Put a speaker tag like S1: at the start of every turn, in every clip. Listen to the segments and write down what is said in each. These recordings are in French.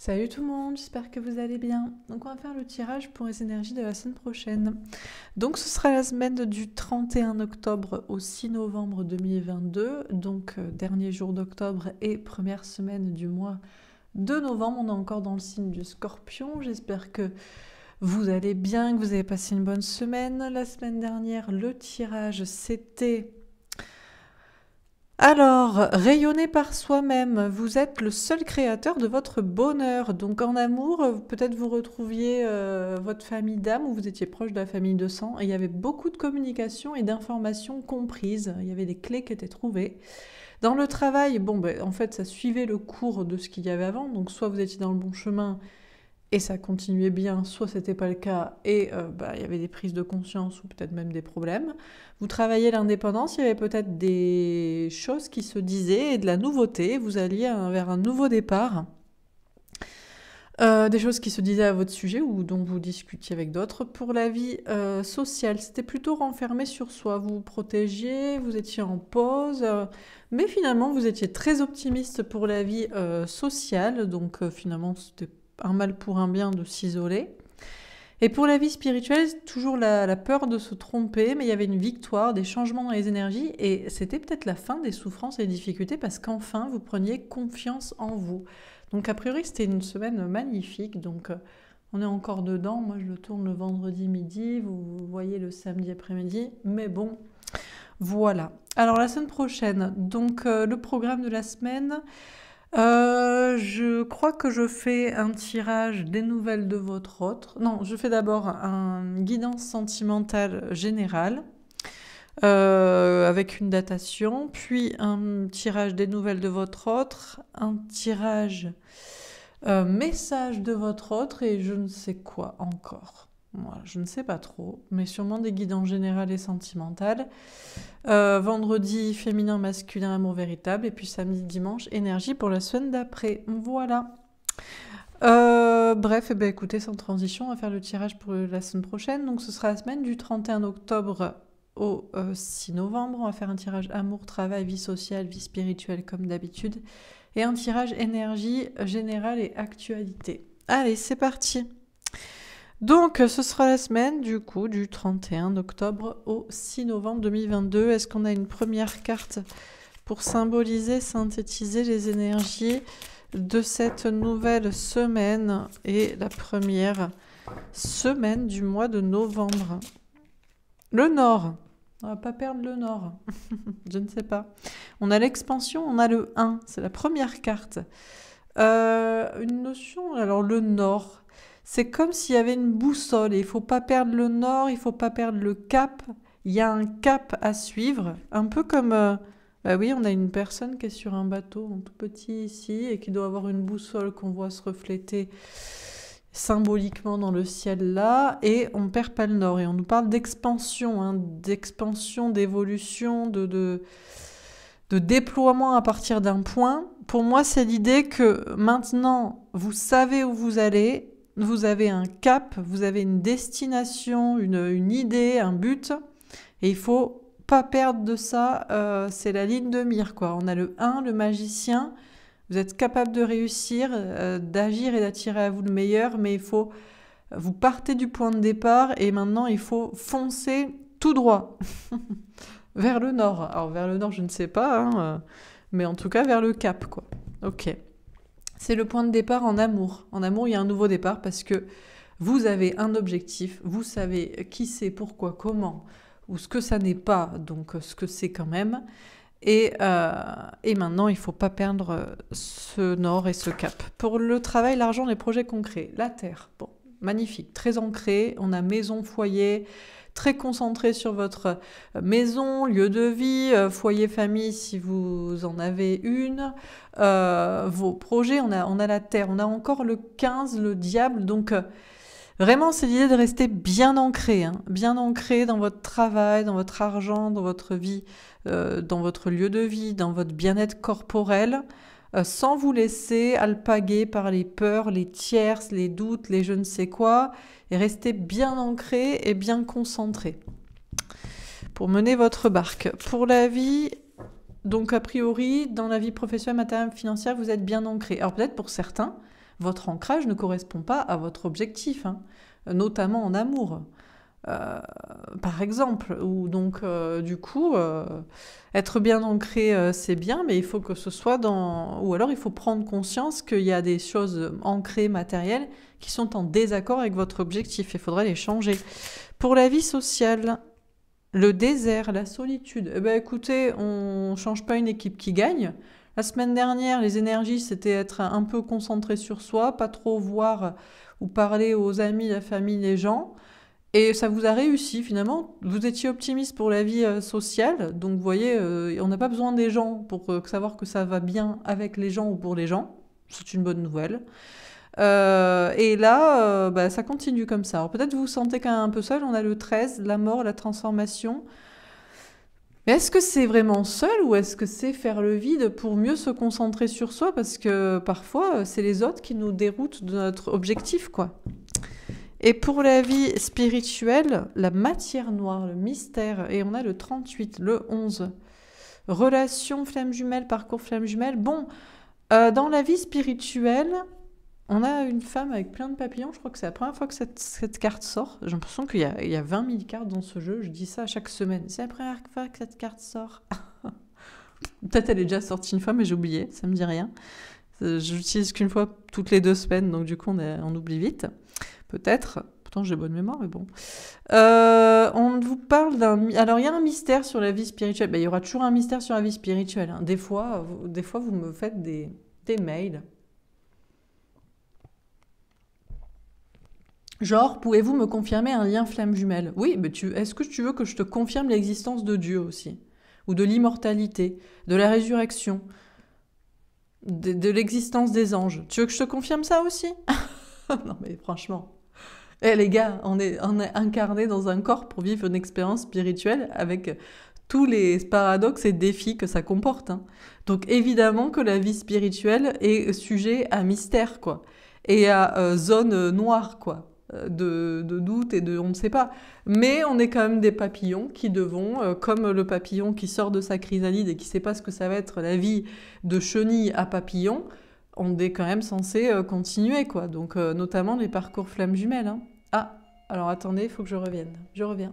S1: Salut tout le monde, j'espère que vous allez bien. Donc on va faire le tirage pour les énergies de la semaine prochaine. Donc ce sera la semaine du 31 octobre au 6 novembre 2022, donc euh, dernier jour d'octobre et première semaine du mois de novembre. On est encore dans le signe du scorpion, j'espère que vous allez bien, que vous avez passé une bonne semaine. La semaine dernière, le tirage c'était alors, rayonner par soi-même, vous êtes le seul créateur de votre bonheur. Donc en amour, peut-être vous retrouviez euh, votre famille d'âme ou vous étiez proche de la famille de sang et il y avait beaucoup de communication et d'informations comprises. Il y avait des clés qui étaient trouvées. Dans le travail, bon, ben, en fait, ça suivait le cours de ce qu'il y avait avant. Donc soit vous étiez dans le bon chemin et ça continuait bien, soit c'était pas le cas et euh, bah, il y avait des prises de conscience ou peut-être même des problèmes. Vous travaillez l'indépendance, il y avait peut-être des choses qui se disaient et de la nouveauté, vous alliez vers un nouveau départ. Euh, des choses qui se disaient à votre sujet ou dont vous discutiez avec d'autres. Pour la vie euh, sociale, c'était plutôt renfermé sur soi. Vous vous protégez, vous étiez en pause, mais finalement vous étiez très optimiste pour la vie sociale, donc finalement c'était un mal pour un bien de s'isoler. Et pour la vie spirituelle, toujours la, peur de se tromper, mais il y avait une victoire, des changements dans les énergies, et c'était peut-être la fin des souffrances et des difficultés parce qu'enfin vous preniez confiance en vous. Donc a priori c'était une semaine magnifique, donc euh, on est encore dedans, moi je le tourne le vendredi midi, vous voyez le samedi après-midi, mais bon, voilà. Alors la semaine prochaine, donc euh, le programme de la semaine, euh, je crois que je fais un tirage des nouvelles de votre autre. Non, je fais d'abord un guidance sentimentale générale euh, avec une datation, puis un tirage des nouvelles de votre autre, un tirage euh, message de votre autre et je ne sais quoi encore. Moi, je ne sais pas trop, mais sûrement des guides en général et sentimentale. Euh, vendredi, féminin, masculin, amour véritable. Et puis samedi, dimanche, énergie pour la semaine d'après. Voilà. Euh, bref, et eh ben, écoutez, sans transition, on va faire le tirage pour la semaine prochaine. Donc ce sera la semaine du 31 octobre au 6 euh, novembre. On va faire un tirage amour, travail, vie sociale, vie spirituelle comme d'habitude. Et un tirage énergie générale et actualité. Allez, c'est parti donc, euh, ce sera la semaine du coup du 31 octobre au 6 novembre 2022. Est-ce qu'on a une première carte pour symboliser, synthétiser les énergies de cette nouvelle semaine et la première semaine du mois de novembre Le Nord. On va pas perdre le Nord. Je ne sais pas. On a l'expansion, on a le 1. C'est la première carte. Euh, une notion, alors le Nord c'est comme s'il y avait une boussole et il faut pas perdre le nord, il faut pas perdre le cap. Il y a un cap à suivre, un peu comme euh, bah oui, on a une personne qui est sur un bateau un tout petit ici et qui doit avoir une boussole qu'on voit se refléter symboliquement dans le ciel là et on perd pas le nord et on nous parle d'expansion, hein, d'expansion, d'évolution, de de déploiement à partir d'un point. Pour moi, c'est l'idée que maintenant, vous savez où vous allez vous avez un cap, vous avez une destination, une, idée, un but, et il faut pas perdre de ça, euh, c'est la ligne de mire. Quoi. On a le 1, le magicien, vous êtes capable de réussir, euh, d'agir et d'attirer à vous le meilleur, mais il faut, vous partez du point de départ et maintenant il faut foncer tout droit vers le nord. Alors vers le nord, je ne sais pas, hein, euh, mais en tout cas vers le cap. Quoi. Ok. C'est le point de départ en amour. En amour, il y a un nouveau départ parce que vous avez un objectif, vous savez qui c'est, pourquoi, comment, ou ce que ça n'est pas, donc euh, ce que c'est quand même. Et, euh, maintenant, il ne faut pas perdre euh, ce nord et ce cap. Pour le travail, l'argent, les projets concrets, la terre, bon, magnifique, très ancré. On a maison, foyer, très concentré sur votre euh, maison, lieu de vie, euh, foyer famille si vous en avez une, euh, vos projets, on a, la terre, on a encore le 15, le diable, donc vraiment c'est l'idée de rester bien ancré, hein. bien ancré dans votre travail, dans votre argent, dans votre vie, dans votre lieu de vie, dans votre bien-être corporel. Euh, sans vous laisser alpaguer par les peurs, les tierces, les doutes, les je ne sais quoi, et restez bien ancré et bien concentré pour mener votre barque. Pour la vie, donc a priori, dans la vie professionnelle, matérielle, financière, vous êtes bien ancré. Alors peut-être pour certains, votre ancrage ne correspond pas à votre objectif, hein, notamment en amour. Euh, par exemple, ou donc euh, du coup, euh, être bien ancré, c'est bien, mais il faut que ce soit dans... Ou alors il faut prendre conscience qu'il y a des choses ancrées, matérielles, qui sont en désaccord avec votre objectif, il faudrait les changer. Pour la vie sociale, le désert, la solitude, eh ben, écoutez, on change pas une équipe qui gagne. La semaine dernière, les énergies, c'était être un peu concentré sur soi, pas trop voir ou parler aux amis, la famille, les gens. Et ça vous a réussi finalement. Vous étiez optimiste pour la vie euh, sociale, donc vous voyez, euh, on n'a pas besoin des gens pour euh, savoir que ça va bien avec les gens ou pour les gens. C'est une bonne nouvelle. et là, bah, ça continue comme ça. peut-être vous vous sentez quand même un peu seul. On a le 13, la mort, la transformation. Mais est-ce que c'est vraiment seul ou est-ce que c'est faire le vide pour mieux se concentrer sur soi Parce que parfois, c'est les autres qui nous déroutent de notre objectif, quoi. Et pour la vie spirituelle, la matière noire, le mystère, et on a le 38, le 11. Relation flamme jumelle, parcours flamme jumelle. Bon, euh, dans la vie spirituelle, on a une femme avec plein de papillons. Je crois que c'est la première fois que cette, carte sort. J'ai l'impression qu'il y, a 20 000 cartes dans ce jeu. Je dis ça chaque semaine. C'est la première fois que cette carte sort. Peut-être elle est déjà sortie une fois, mais j'ai oublié. Ça ne me dit rien. Euh, J'utilise qu'une fois toutes les deux semaines, donc du coup, on oublie vite peut-être. Pourtant, j'ai bonne mémoire, mais bon. Euh, on vous parle d'un. Alors, il y a un mystère sur la vie spirituelle. Ben, il y aura toujours un mystère sur la vie spirituelle. Hein. Des, fois, vous, des fois, vous me faites des, mails. Genre, pouvez-vous me confirmer un lien flamme jumelle Oui, mais tu, est-ce que tu veux que je te confirme l'existence de Dieu aussi Ou de l'immortalité De la résurrection de l'existence des anges Tu veux que je te confirme ça aussi Non, mais franchement. Eh les gars, on est, incarné dans un corps pour vivre une expérience spirituelle avec euh, tous les paradoxes et défis que ça comporte. Hein. Donc évidemment que la vie spirituelle est sujet à mystère, quoi, et à euh, zone euh, noire, quoi, de, doute et de on ne sait pas. Mais on est quand même des papillons qui devons, comme le papillon qui sort de sa chrysalide et qui ne sait pas ce que ça va être la vie de chenille à papillon, on est quand même censé euh, continuer, quoi. Donc, euh, notamment les parcours flammes jumelles. Hein. Ah, alors attendez, il faut que je revienne. Je reviens.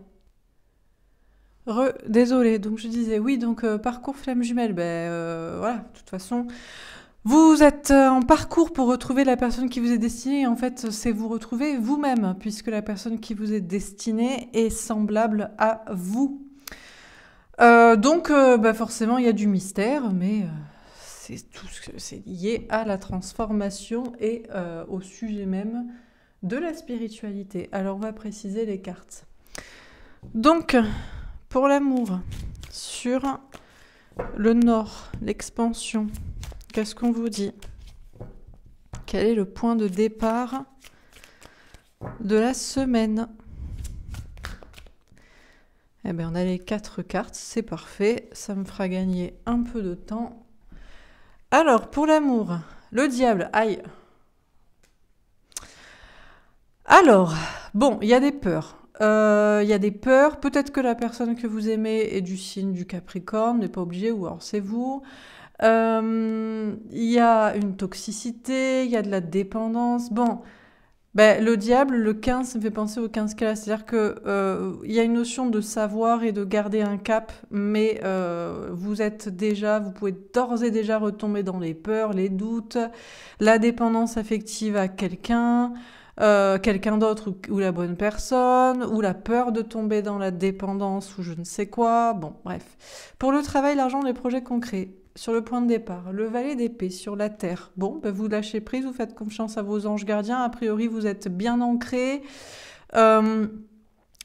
S1: désolée, donc je disais, oui, donc euh, parcours flammes jumelles, ben voilà, de toute façon, vous êtes en parcours pour retrouver la personne qui vous est destinée, en fait, c'est vous retrouver vous-même, puisque la personne qui vous est destinée est semblable à vous. donc, ben, forcément, il y a du mystère, mais c'est tout ce c'est lié à la transformation et euh, au sujet même de la spiritualité. Alors on va préciser les cartes. Donc pour l'amour sur le nord, l'expansion, qu'est-ce qu'on vous dit Quel est le point de départ de la semaine eh bien, on a les quatre cartes, c'est parfait. Ça me fera gagner un peu de temps alors, pour l'amour, le diable, aïe. Alors, bon, il y a des peurs. Euh, il y a des peurs. Peut-être que la personne que vous aimez est du signe du Capricorne, n'est pas obligé, ou alors c'est vous. Euh, il y a une toxicité, il y a de la dépendance. Bon, ben, le diable, le 15, me fait penser au 15 cas. C'est-à-dire qu'il euh, y a une notion de savoir et de garder un cap, mais euh, vous êtes déjà, vous pouvez d'ores et déjà retomber dans les peurs, les doutes, la dépendance affective à quelqu'un, euh, quelqu'un d'autre ou, la bonne personne, ou la peur de tomber dans la dépendance ou je ne sais quoi. Bon, bref. Pour le travail, l'argent, les projets concrets sur le point de départ, le valet d'épée sur la terre. Bon, ben, vous lâchez prise, vous faites confiance à vos anges gardiens. A priori, vous êtes bien ancré. Euh,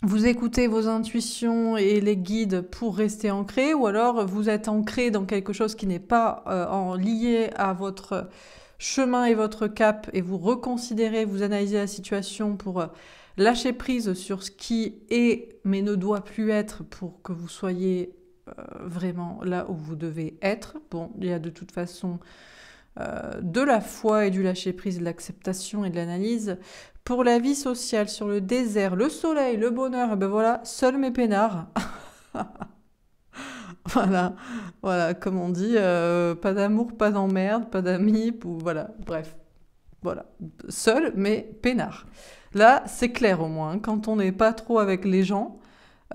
S1: vous écoutez vos intuitions et les guides pour rester ancré, ou alors vous êtes ancré dans quelque chose qui n'est pas euh, en lié à votre chemin et votre cap, et vous reconsidérez, vous analysez la situation pour euh, lâcher prise sur ce qui est mais ne doit plus être pour que vous soyez euh, vraiment là où vous devez être. Bon, il y a de toute façon euh, de la foi et du lâcher-prise, de l'acceptation et de l'analyse. Pour la vie sociale, sur le désert, le soleil, le bonheur, ben voilà, seul mes peinards. voilà, voilà, comme on dit, euh, pas d'amour, pas d'emmerde, pas d'amis, voilà, bref. Voilà, seul mais peinard. Là, c'est clair au moins, hein, quand on n'est pas trop avec les gens,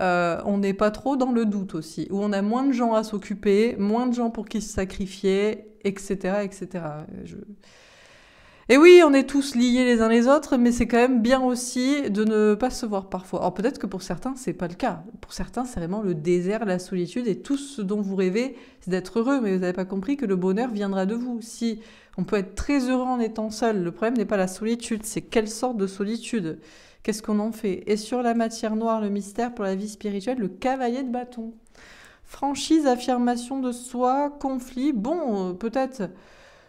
S1: euh, on n'est pas trop dans le doute aussi, où on a moins de gens à s'occuper, moins de gens pour qui se sacrifier, etc. etc. Et oui, on est tous liés les uns les autres, mais c'est quand même bien aussi de ne pas se voir parfois. Alors peut-être que pour certains, c'est pas le cas. Pour certains, c'est vraiment le désert, la solitude, et tout ce dont vous rêvez, c'est d'être heureux, mais vous n'avez pas compris que le bonheur viendra de vous. Si on peut être très heureux en étant seul, le problème n'est pas la solitude, c'est quelle sorte de solitude. Qu'est-ce qu'on en fait Et sur la matière noire, le mystère pour la vie spirituelle, le cavalier de bâton. Franchise, affirmation de soi, conflit. Bon, euh, peut-être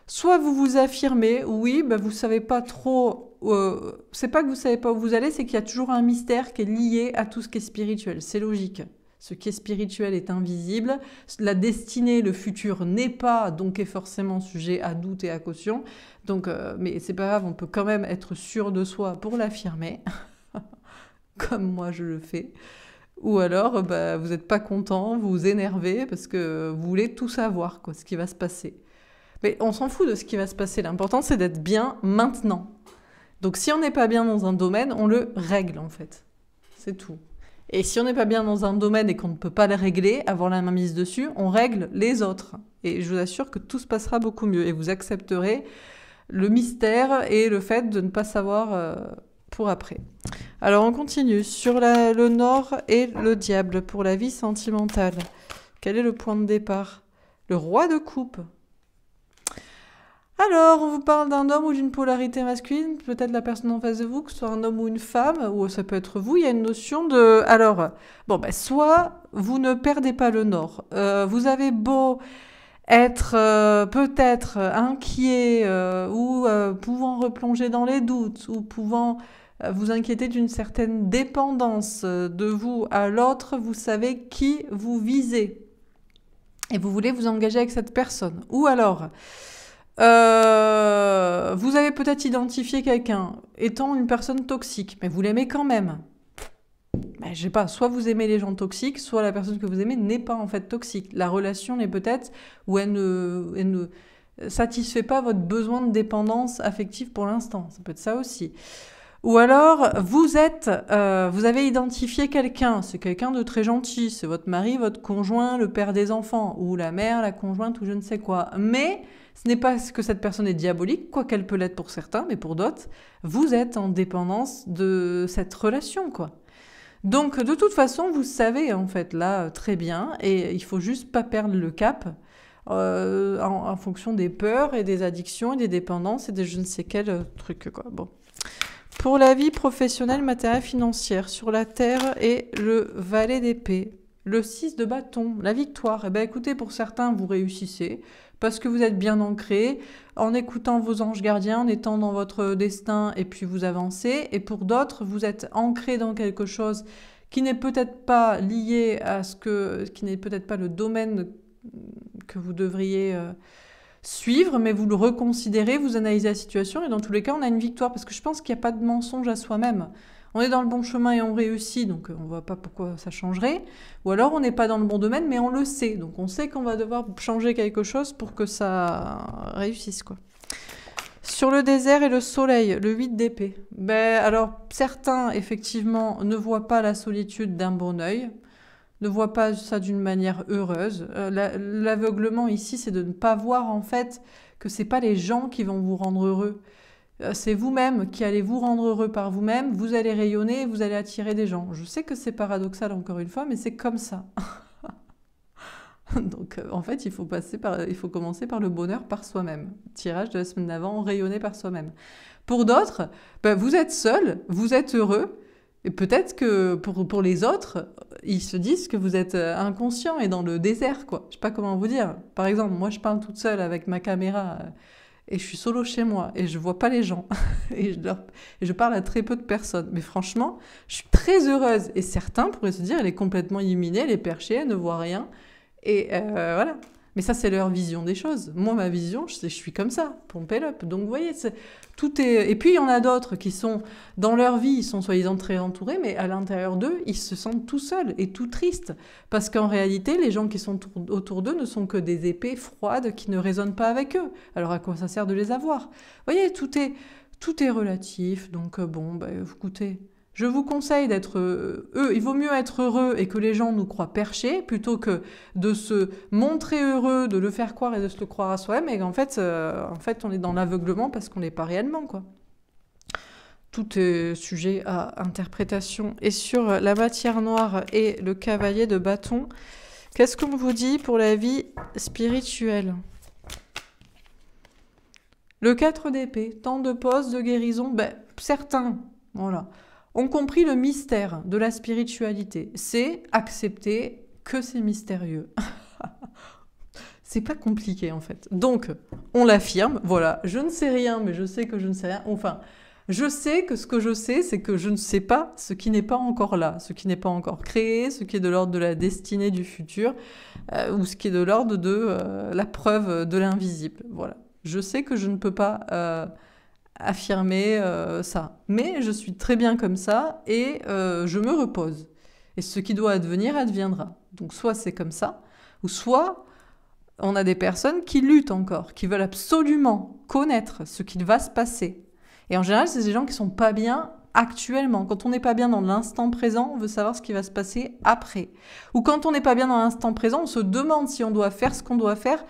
S1: soit vous vous affirmez, oui, ben vous savez pas trop, euh, c'est pas que vous savez pas où vous allez, c'est qu'il y a toujours un mystère qui est lié à tout ce qui est spirituel, c'est logique. Ce qui est spirituel est invisible. La destinée, le futur n'est pas, donc est forcément sujet à doute et à caution. Donc, euh, mais c'est pas grave, on peut quand même être sûr de soi pour l'affirmer, comme moi je le fais. Ou alors, bah, vous n'êtes pas content, vous vous énervez parce que vous voulez tout savoir, quoi, ce qui va se passer. Mais on s'en fout de ce qui va se passer. L'important, c'est d'être bien maintenant. Donc, si on n'est pas bien dans un domaine, on le règle en fait. C'est tout. Et si on n'est pas bien dans un domaine et qu'on ne peut pas le régler, avoir la main mise dessus, on règle les autres. Et je vous assure que tout se passera beaucoup mieux et vous accepterez le mystère et le fait de ne pas savoir euh, pour après. Alors on continue sur le nord et le diable pour la vie sentimentale. Quel est le point de départ Le roi de coupe. Alors, on vous parle d'un homme ou d'une polarité masculine, peut-être la personne en face de vous, que ce soit un homme ou une femme, ou ça peut être vous, il y a une notion de... Alors, bon, ben, soit vous ne perdez pas le nord. Euh, vous avez beau être euh, peut-être inquiet euh, ou pouvant replonger dans les doutes ou pouvant vous inquiéter d'une certaine dépendance de vous à l'autre, vous savez qui vous visez et vous voulez vous engager avec cette personne. Ou alors, euh, vous avez peut-être identifié quelqu'un étant une personne toxique, mais vous l'aimez quand même. Mais ben, je sais pas, soit vous aimez les gens toxiques, soit la personne que vous aimez n'est pas en fait toxique. La relation n'est peut-être ou elle ne, ne satisfait pas votre besoin de dépendance affective pour l'instant. Ça peut être ça aussi. Ou alors, vous êtes, euh, vous avez identifié quelqu'un, c'est quelqu'un de très gentil, c'est votre mari, votre conjoint, le père des enfants, ou la mère, la conjointe, ou je ne sais quoi. Mais ce n'est pas que cette personne est diabolique, quoi qu'elle peut l'être pour certains, mais pour d'autres, vous êtes en dépendance de cette relation, quoi. Donc, de toute façon, vous savez, en fait, là, très bien, et il faut juste pas perdre le cap euh, en, fonction des peurs et des addictions et des dépendances et des je ne sais quel truc, quoi. Bon. Pour la vie professionnelle, matérielle, financière, sur la terre et le valet d'épée. Le 6 de bâton, la victoire. Eh bien, écoutez, pour certains, vous réussissez parce que vous êtes bien ancré, en écoutant vos anges gardiens, en étant dans votre destin et puis vous avancez. Et pour d'autres, vous êtes ancré dans quelque chose qui n'est peut-être pas lié à ce que, qui n'est peut-être pas le domaine que vous devriez euh, suivre, mais vous le reconsidérez, vous analysez la situation et dans tous les cas, on a une victoire parce que je pense qu'il n'y a pas de mensonge à soi-même on est dans le bon chemin et on réussit, donc euh, on ne voit pas pourquoi ça changerait. Ou alors on n'est pas dans le bon domaine, mais on le sait. Donc on sait qu'on va devoir changer quelque chose pour que ça réussisse. Quoi. Sur le désert et le soleil, le 8 d'épée. Ben, alors certains, effectivement, ne voient pas la solitude d'un bon oeil, ne voient pas ça d'une manière heureuse. Euh, l'aveuglement ici, c'est de ne pas voir en fait que c'est pas les gens qui vont vous rendre heureux, euh, c'est vous-même qui allez vous rendre heureux par vous-même, vous allez rayonner, vous allez attirer des gens. Je sais que c'est paradoxal encore une fois, mais c'est comme ça. Donc euh, en fait, il faut, passer il faut commencer par le bonheur par soi-même. Tirage de la semaine d'avant, rayonner par soi-même. Pour d'autres, ben, vous êtes seul, vous êtes heureux, et peut-être que pour, les autres, ils se disent que vous êtes euh, inconscient et dans le désert, quoi. Je sais pas comment vous dire. Par exemple, moi je parle toute seule avec ma caméra et je suis solo chez moi et je vois pas les gens et, je parle à très peu de personnes. Mais franchement, je suis très heureuse et certains pourraient se dire elle est complètement illuminée, elle est perchée, elle ne voit rien. Et euh, voilà. Mais ça, c'est leur vision des choses. Moi, ma vision, je, je suis comme ça, pompé up. Donc, voyez, tout est. Et puis, il y en a d'autres qui sont, dans leur vie, ils sont soi-disant très entourés, mais à l'intérieur d'eux, ils se sentent tout seuls et tout tristes. Parce qu'en réalité, les gens qui sont autour d'eux ne sont que des épées froides qui ne résonnent pas avec eux. Alors, à quoi ça sert de les avoir voyez, tout est, tout est relatif. Donc, euh, bon, vous ben, écoutez. Je vous conseille d'être euh, eux, il vaut mieux être heureux et que les gens nous croient perchés plutôt que de se montrer heureux, de le faire croire et de se le croire à soi-même fait, euh, en fait, on est dans l'aveuglement parce qu'on n'est pas réellement, quoi. Tout est sujet à interprétation. Et sur la matière noire et le cavalier de bâton, qu'est-ce qu'on vous dit pour la vie spirituelle Le 4 d'épée, temps de pause, de guérison, ben, certains, voilà. On compris le mystère de la spiritualité. C'est accepter que c'est mystérieux. c'est pas compliqué en fait. Donc, on l'affirme, voilà, je ne sais rien, mais je sais que je ne sais rien. Enfin, je sais que ce que je sais, c'est que je ne sais pas ce qui n'est pas encore là, ce qui n'est pas encore créé, ce qui est de l'ordre de la destinée du futur, euh, ou ce qui est de l'ordre de euh, la preuve de l'invisible. Voilà. Je sais que je ne peux pas euh, affirmer euh, ça. Mais je suis très bien comme ça et euh, je me repose. Et ce qui doit advenir adviendra. Donc soit c'est comme ça, ou soit on a des personnes qui luttent encore, qui veulent absolument connaître ce qu'il va se passer. Et en général, c'est des gens qui sont pas bien actuellement. Quand on n'est pas bien dans l'instant présent, on veut savoir ce qui va se passer après. Ou quand on n'est pas bien dans l'instant présent, on se demande si on doit faire ce qu'on doit faire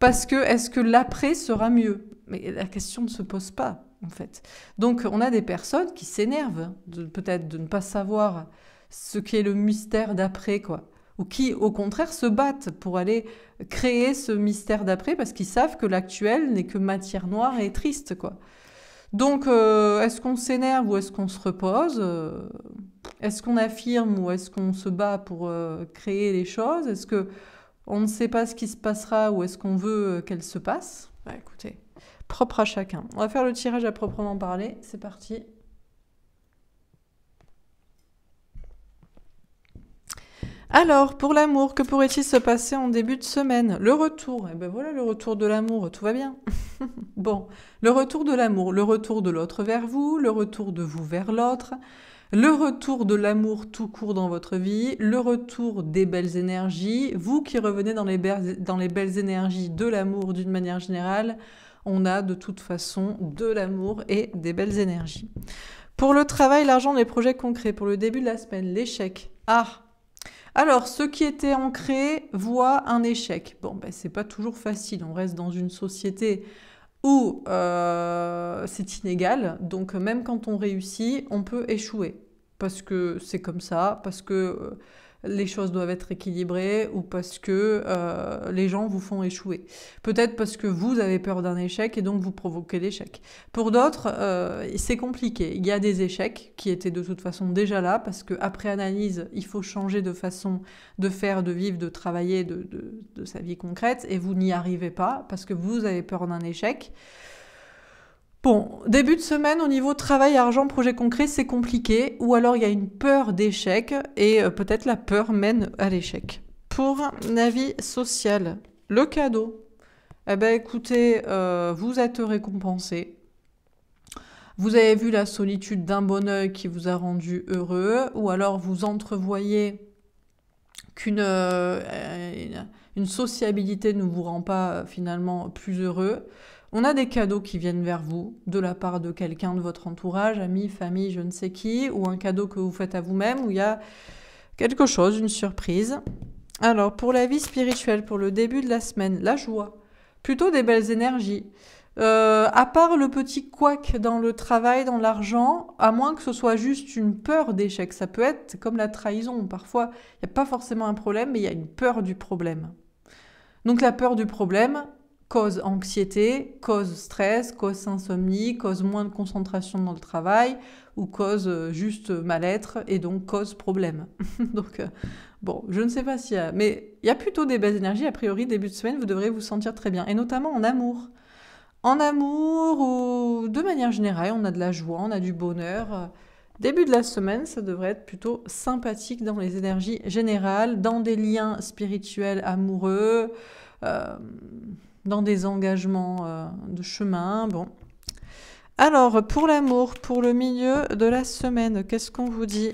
S1: parce que est-ce que l'après sera mieux mais la question ne se pose pas, en fait. Donc, on a des personnes qui s'énervent, peut-être de ne pas savoir ce qu'est le mystère d'après, quoi. Ou qui, au contraire, se battent pour aller créer ce mystère d'après parce qu'ils savent que l'actuel n'est que matière noire et triste, quoi. Donc, euh, est-ce qu'on s'énerve ou est-ce qu'on se repose euh, Est-ce qu'on affirme ou est-ce qu'on se bat pour euh, créer les choses Est-ce que on ne sait pas ce qui se passera ou est-ce qu'on veut qu'elle se passe bah, Écoutez, propre à chacun. On va faire le tirage à proprement parler. C'est parti. Alors, pour l'amour, que pourrait-il se passer en début de semaine Le retour. Et eh bien voilà le retour de l'amour, tout va bien. bon, le retour de l'amour, le retour de l'autre vers vous, le retour de vous vers l'autre, le retour de l'amour tout court dans votre vie, le retour des belles énergies, vous qui revenez dans les, dans les belles énergies de l'amour d'une manière générale, on a de toute façon de l'amour et des belles énergies. Pour le travail, l'argent, les projets concrets, pour le début de la semaine, l'échec. Ah alors, ceux qui étaient ancrés voient un échec. Bon, ben, c'est pas toujours facile. On reste dans une société où euh, c'est inégal. Donc, même quand on réussit, on peut échouer. Parce que c'est comme ça, parce que euh, les choses doivent être équilibrées ou parce que euh, les gens vous font échouer. Peut-être parce que vous avez peur d'un échec et donc vous provoquez l'échec. Pour d'autres, euh, c'est compliqué. Il y a des échecs qui étaient de toute façon déjà là parce que après analyse, il faut changer de façon de faire, de vivre, de travailler, de, de sa vie concrète et vous n'y arrivez pas parce que vous avez peur d'un échec. Bon, début de semaine au niveau travail, argent, projet concret, c'est compliqué. Ou alors il y a une peur d'échec et euh, peut-être la peur mène à l'échec. Pour un social le cadeau. Eh ben écoutez, euh, vous êtes récompensé. Vous avez vu la solitude d'un bon oeil qui vous a rendu heureux, ou alors vous entrevoyez qu'une euh, sociabilité ne vous rend pas finalement plus heureux. On a des cadeaux qui viennent vers vous, de la part de quelqu'un de votre entourage, ami, famille, je ne sais qui, ou un cadeau que vous faites à vous-même, où il y a quelque chose, une surprise. Alors, pour la vie spirituelle, pour le début de la semaine, la joie, plutôt des belles énergies. Euh, à part le petit couac dans le travail, dans l'argent, à moins que ce soit juste une peur d'échec, ça peut être comme la trahison. Parfois, il n'y a pas forcément un problème, mais il y a une peur du problème. Donc la peur du problème, cause anxiété, cause stress, cause insomnie, cause moins de concentration dans le travail ou cause euh, juste mal-être et donc cause problème. donc, euh, bon, je ne sais pas s'il y a... Mais il y a plutôt des belles énergies. A priori, début de semaine, vous devrez vous sentir très bien et notamment en amour. En amour ou de manière générale, on a de la joie, on a du bonheur. Début de la semaine, ça devrait être plutôt sympathique dans les énergies générales, dans des liens spirituels amoureux. Euh, dans des engagements euh, de chemin. Bon. Alors, pour l'amour, pour le milieu de la semaine, qu'est-ce qu'on vous dit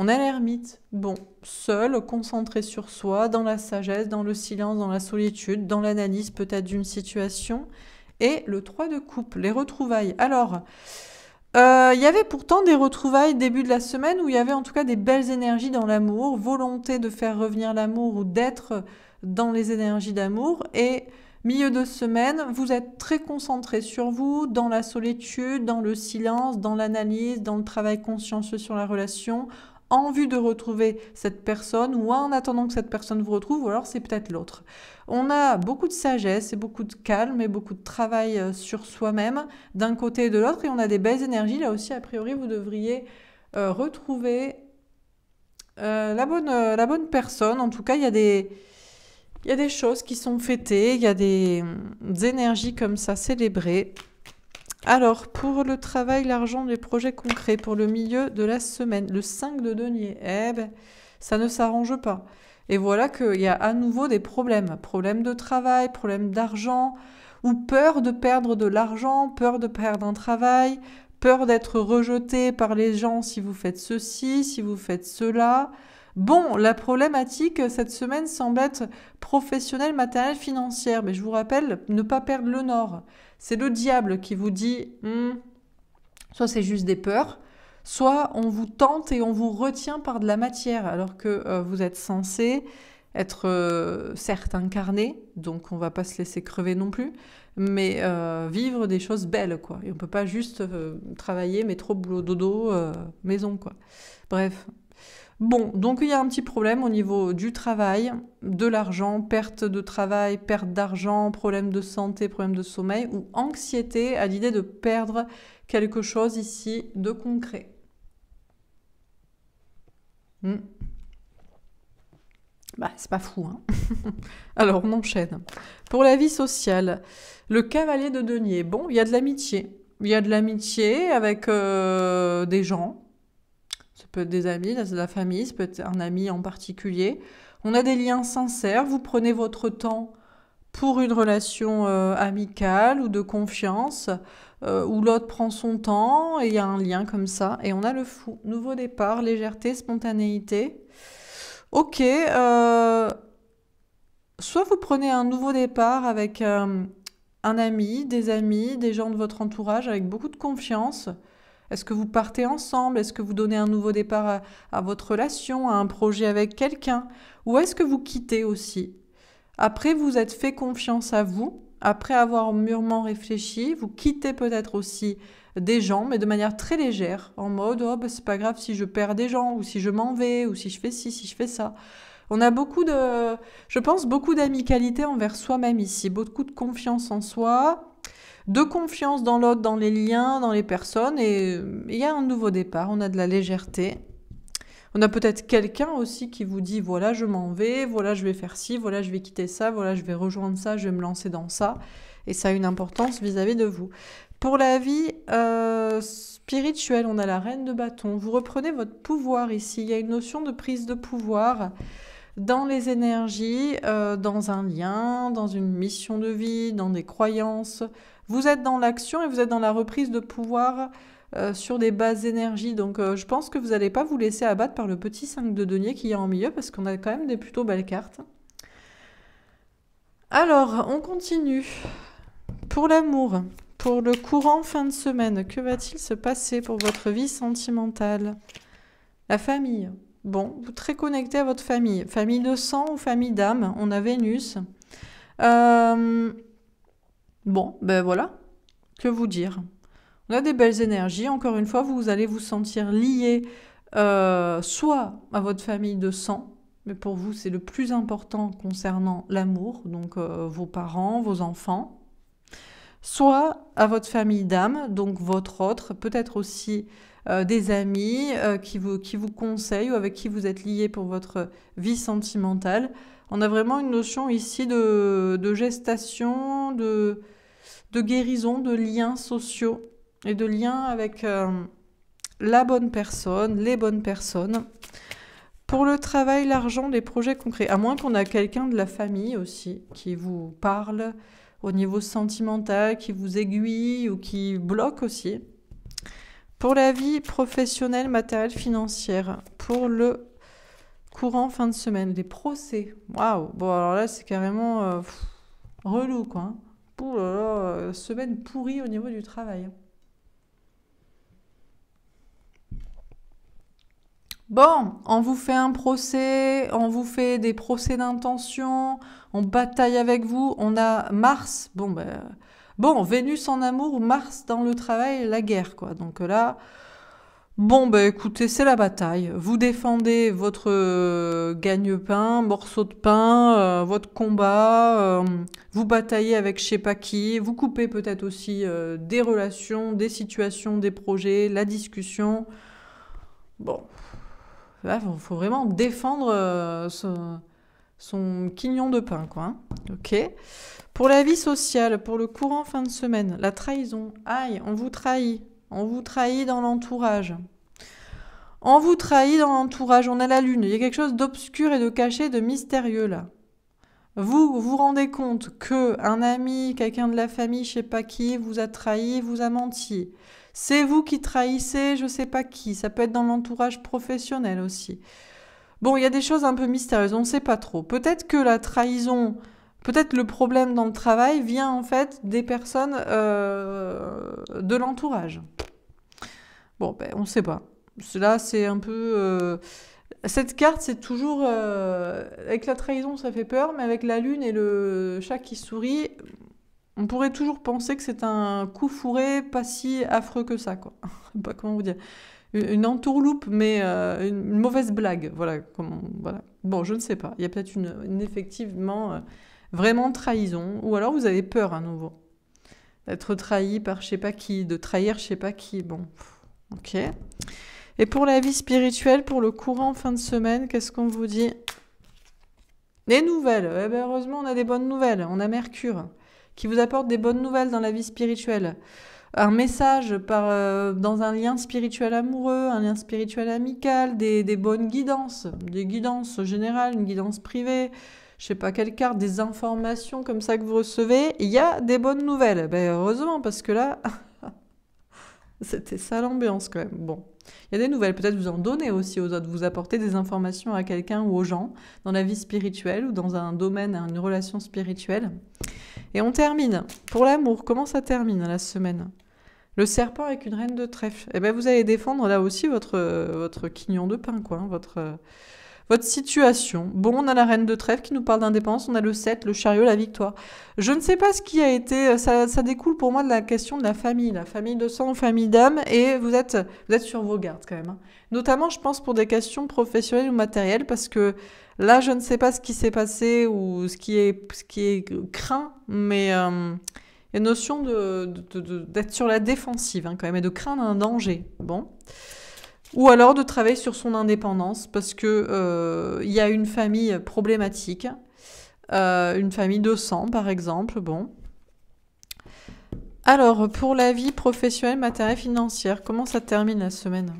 S1: on a l'ermite, bon, seul, concentré sur soi, dans la sagesse, dans le silence, dans la solitude, dans l'analyse peut-être d'une situation. Et le 3 de coupe, les retrouvailles. Alors, euh, il y avait pourtant des retrouvailles début de la semaine où il y avait en tout cas des belles énergies dans l'amour, volonté de faire revenir l'amour ou d'être dans les énergies d'amour et milieu de semaine, vous êtes très concentré sur vous, dans la solitude, dans le silence, dans l'analyse, dans le travail consciencieux sur la relation, en vue de retrouver cette personne ou en attendant que cette personne vous retrouve, ou alors c'est peut-être l'autre. On a beaucoup de sagesse et beaucoup de calme et beaucoup de travail euh, sur soi-même d'un côté et de l'autre, et on a des belles énergies. Là aussi, a priori, vous devriez euh, retrouver euh, la, bonne, la bonne personne. En tout cas, il y a des il y a des choses qui sont fêtées, il y a hum, des, énergies comme ça célébrées. Alors, pour le travail, l'argent, les projets concrets, pour le milieu de la semaine, le 5 de denier, eh ben, ça ne s'arrange pas. Et voilà qu'il y a à nouveau des problèmes. Problèmes de travail, problèmes d'argent, ou peur de perdre de l'argent, peur de perdre un travail, peur d'être rejeté par les gens si vous faites ceci, si vous faites cela, Bon, la problématique cette semaine semble être professionnelle, matérielle, financière. Mais je vous rappelle, ne pas perdre le nord. C'est le diable qui vous dit, hmm, soit c'est juste des peurs, soit on vous tente et on vous retient par de la matière, alors que euh, vous êtes censé être euh, certes incarné, donc on va pas se laisser crever non plus, mais euh, vivre des choses belles, quoi. Et on peut pas juste travailler, trop boulot, dodo, maison, quoi. Bref, Bon, donc il y a un petit problème au niveau du travail, de l'argent, perte de travail, perte d'argent, problème de santé, problème de sommeil ou anxiété à l'idée de perdre quelque chose ici de concret. Hmm. Bah, c'est pas fou, hein Alors, on enchaîne. Pour la vie sociale, le cavalier de denier. Bon, il y a de l'amitié. Il y a de l'amitié avec euh, des gens, peut être des amis, de la famille, ça peut être un ami en particulier. On a des liens sincères, vous prenez votre temps pour une relation euh, amicale ou de confiance, euh, où l'autre prend son temps, et il y a un lien comme ça, et on a le fou. Nouveau départ, légèreté, spontanéité. Ok, euh, soit vous prenez un nouveau départ avec un ami, des amis, des gens de votre entourage, avec beaucoup de confiance, est-ce que vous partez ensemble Est-ce que vous donnez un nouveau départ à, votre relation, à un projet avec quelqu'un Ou est-ce que vous quittez aussi Après vous êtes fait confiance à vous, après avoir mûrement réfléchi, vous quittez peut-être aussi des gens, mais de manière très légère, en mode oh ben, c'est pas grave si je perds des gens, ou si je m'en vais, ou si je fais ci, si je fais ça. On a beaucoup de, je pense, beaucoup d'amicalité envers soi-même ici, beaucoup de confiance en soi, de confiance dans l'autre, dans les liens, dans les personnes. Et euh, il y a un nouveau départ, on a de la légèreté. On a peut-être quelqu'un aussi qui vous dit voilà, je m'en vais, voilà, je vais faire ci, voilà, je vais quitter ça, voilà, je vais rejoindre ça, je vais me lancer dans ça. Et ça a une importance vis-à-vis de vous. Pour la vie euh, spirituelle, on a la reine de bâton. Vous reprenez votre pouvoir ici. Il y a une notion de prise de pouvoir dans les énergies, euh, dans un lien, dans une mission de vie, dans des croyances, vous êtes dans l'action et vous êtes dans la reprise de pouvoir euh, sur des bases énergies. Donc euh, je pense que vous n'allez pas vous laisser abattre par le petit 5 de denier qu'il y a en milieu parce qu'on a quand même des plutôt belles cartes. Alors, on continue. Pour l'amour, pour le courant fin de semaine, que va-t-il se passer pour votre vie sentimentale La famille. Bon, vous êtes très connecté à votre famille. Famille de sang ou famille d'âme, on a Vénus. Euh, Bon, ben voilà. Que vous dire On a des belles énergies. Encore une fois, vous allez vous sentir lié euh, soit à votre famille de sang, mais pour vous, c'est le plus important concernant l'amour, donc euh, vos parents, vos enfants, soit à votre famille d'âme, donc votre autre, peut-être aussi euh, des amis qui, vous, qui vous conseillent ou avec qui vous êtes lié pour votre vie sentimentale. On a vraiment une notion ici de, gestation, de, guérison, de liens sociaux et de liens avec euh, la bonne personne, les bonnes personnes. Pour le travail, l'argent, les projets concrets, à moins qu'on a quelqu'un de la famille aussi qui vous parle au niveau sentimental, qui vous aiguille ou qui bloque aussi. Pour la vie professionnelle, matérielle, financière. Pour le courant fin de semaine. des procès. Waouh Bon, alors là, c'est carrément euh, relou, quoi. Hein. Pouh là là, euh, semaine pourrie au niveau du travail. Bon, on vous fait un procès, on vous fait des procès d'intention, on bataille avec vous, on a Mars, bon ben, bon, Vénus en amour Mars dans le travail, la guerre quoi. Donc là, Bon, bah écoutez, c'est la bataille. Vous défendez votre euh, gagne-pain, morceau de pain, euh, votre combat, euh, vous bataillez avec je sais pas qui, vous coupez peut-être aussi des relations, des situations, des projets, la discussion. Bon, il faut vraiment défendre son quignon de pain, quoi. Hein. Ok Pour la vie sociale, pour le courant fin de semaine, la trahison. Aïe, on vous trahit. On vous trahit dans l'entourage. On vous trahit dans l'entourage, on a la lune. Il y a quelque chose d'obscur et de caché, de mystérieux là. Vous vous rendez compte que un ami, quelqu'un de la famille, je sais pas qui, vous a trahi, vous a menti. C'est vous qui trahissez, je ne sais pas qui. Ça peut être dans l'entourage professionnel aussi. Bon, il y a des choses un peu mystérieuses, on ne sait pas trop. Peut-être que la trahison, Peut-être le problème dans le travail vient en fait des personnes euh, de l'entourage. Bon, ben, on ne sait pas. Cela c'est un peu... Euh, cette carte, c'est toujours... Euh, avec la trahison, ça fait peur, mais avec la lune et le chat qui sourit, on pourrait toujours penser que c'est un coup fourré pas si affreux que ça, quoi. pas comment vous dire une entourloupe, mais une mauvaise blague. Voilà, comment, voilà. Bon, je ne sais pas. Il y a peut-être une, effectivement vraiment trahison, ou alors vous avez peur à nouveau d'être trahi par je sais pas qui, de trahir je sais pas qui. Bon, ok. Et pour la vie spirituelle, pour le courant fin de semaine, qu'est-ce qu'on vous dit Des nouvelles. Eh ben, heureusement, on a des bonnes nouvelles. On a Mercure qui vous apporte des bonnes nouvelles dans la vie spirituelle. Un message euh, dans un lien spirituel amoureux, un lien spirituel amical, des, des bonnes guidances, des guidances générales, une guidance privée je sais pas quelle carte, des informations comme ça que vous recevez, il y a des bonnes nouvelles. Ben, heureusement, parce que là, c'était ça l'ambiance quand même. Bon, il y a des nouvelles, peut-être vous en donnez aussi aux autres, vous apportez des informations à quelqu'un ou aux gens dans la vie spirituelle ou dans un domaine, une relation spirituelle. Et on termine. Pour l'amour, comment ça termine la semaine le serpent avec une reine de trèfle. Eh bien, vous allez défendre là aussi votre, votre quignon de pain, quoi, hein, votre, votre situation. Bon, on a la reine de trèfle qui nous parle d'indépendance, on a le 7, le chariot, la victoire. Je ne sais pas ce qui a été, euh, ça, découle pour moi de la question de la famille, la famille de sang, famille d'âme, et vous êtes, vous êtes sur vos gardes quand même. Hein. Notamment, je pense, pour des questions professionnelles ou matérielles, parce que là, je ne sais pas ce qui s'est passé ou ce qui est, ce qui est craint, mais... Euh, une notion d'être de, de, sur la défensive hein, quand même et de craindre un danger. Bon ou alors de travailler sur son indépendance parce que euh, il y a une famille problématique, euh, une famille de sang par exemple. Bon. Alors pour la vie professionnelle, matérielle, financière, comment ça termine la semaine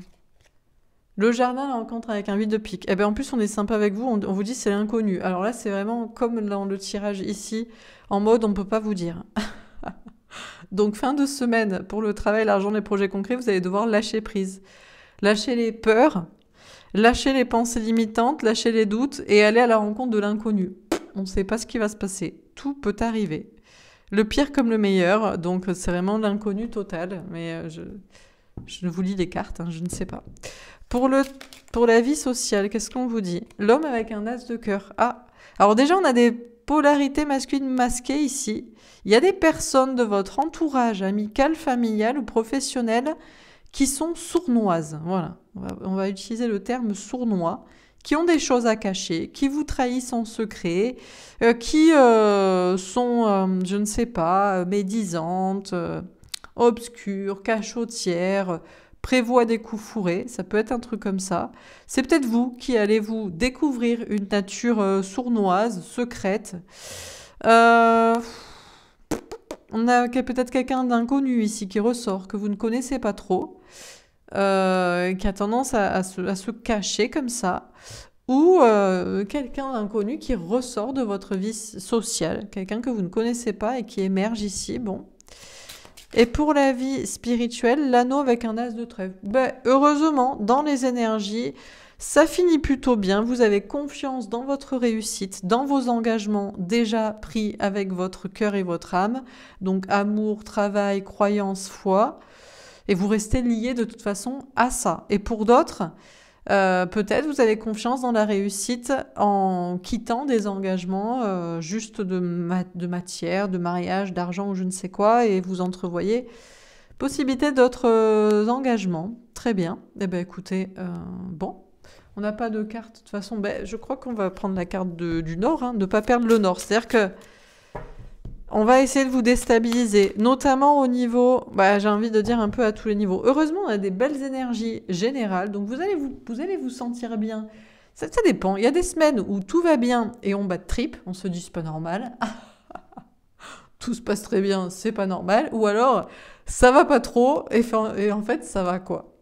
S1: Le jardin rencontre avec un vide de pique. Eh bien en plus on est sympa avec vous, on, vous dit c'est l'inconnu. Alors là c'est vraiment comme dans le tirage ici, en mode on peut pas vous dire. Donc fin de semaine pour le travail, l'argent, les projets concrets, vous allez devoir lâcher prise. Lâcher les peurs, lâcher les pensées limitantes, lâcher les doutes et aller à la rencontre de l'inconnu. On ne sait pas ce qui va se passer. Tout peut arriver. Le pire comme le meilleur, donc c'est vraiment l'inconnu total. Mais euh, je, je vous lis les cartes, hein, je ne sais pas. Pour, le, pour la vie sociale, qu'est-ce qu'on vous dit L'homme avec un as de cœur. Ah Alors déjà, on a des polarités masculines masquées ici. Il y a des personnes de votre entourage amical, familial ou professionnel qui sont sournoises. Voilà, on va, utiliser le terme sournois, qui ont des choses à cacher, qui vous trahissent en secret, euh, qui euh, sont, euh, je ne sais pas, médisantes, obscures, cachotières, prévoient des coups fourrés. Ça peut être un truc comme ça. C'est peut-être vous qui allez vous découvrir une nature sournoise, secrète. on a peut-être quelqu'un d'inconnu ici qui ressort, que vous ne connaissez pas trop. Euh, qui a tendance à, se, cacher comme ça, ou euh, quelqu'un inconnu qui ressort de votre vie sociale, quelqu'un que vous ne connaissez pas et qui émerge ici, bon. Et pour la vie spirituelle, l'anneau avec un as de trèfle. Ben, heureusement, dans les énergies, ça finit plutôt bien. Vous avez confiance dans votre réussite, dans vos engagements déjà pris avec votre cœur et votre âme. Donc amour, travail, croyance, foi. Et vous restez lié de toute façon à ça. Et pour d'autres, euh, peut-être vous avez confiance dans la réussite en quittant des engagements euh, juste de, de, matière, de mariage, d'argent ou je ne sais quoi, et vous entrevoyez possibilité d'autres euh, engagements. Très bien. Eh bien écoutez, bon, on n'a pas de carte de toute façon. Ben, je crois qu'on va prendre la carte du Nord, hein, de ne pas perdre le Nord. C'est-à-dire que on va essayer de vous déstabiliser, notamment au niveau, bah, j'ai envie de dire un peu à tous les niveaux. Heureusement, on a des belles énergies générales, donc vous allez vous, vous, allez vous sentir bien. Ça, ça, dépend. Il y a des semaines où tout va bien et on bat de trip, on se dit c'est pas normal. tout se passe très bien, c'est pas normal. Ou alors, ça va pas trop et, en fait, ça va quoi.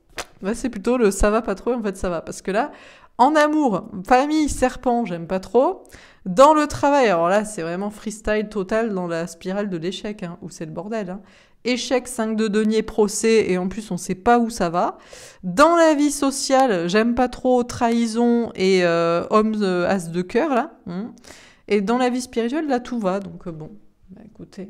S1: Bah, c'est plutôt le ça va pas trop et en fait, ça va. Parce que là, en amour, famille, serpent, j'aime pas trop dans le travail. Alors là, c'est vraiment freestyle total dans la spirale de l'échec, hein, où c'est le bordel. Hein. Échec, 5 de deniers, procès, et en plus, on sait pas où ça va. Dans la vie sociale, j'aime pas trop trahison et euh, homme euh, as de cœur, là. Hein. Et dans la vie spirituelle, là, tout va. Donc, euh, bon, bah, écoutez.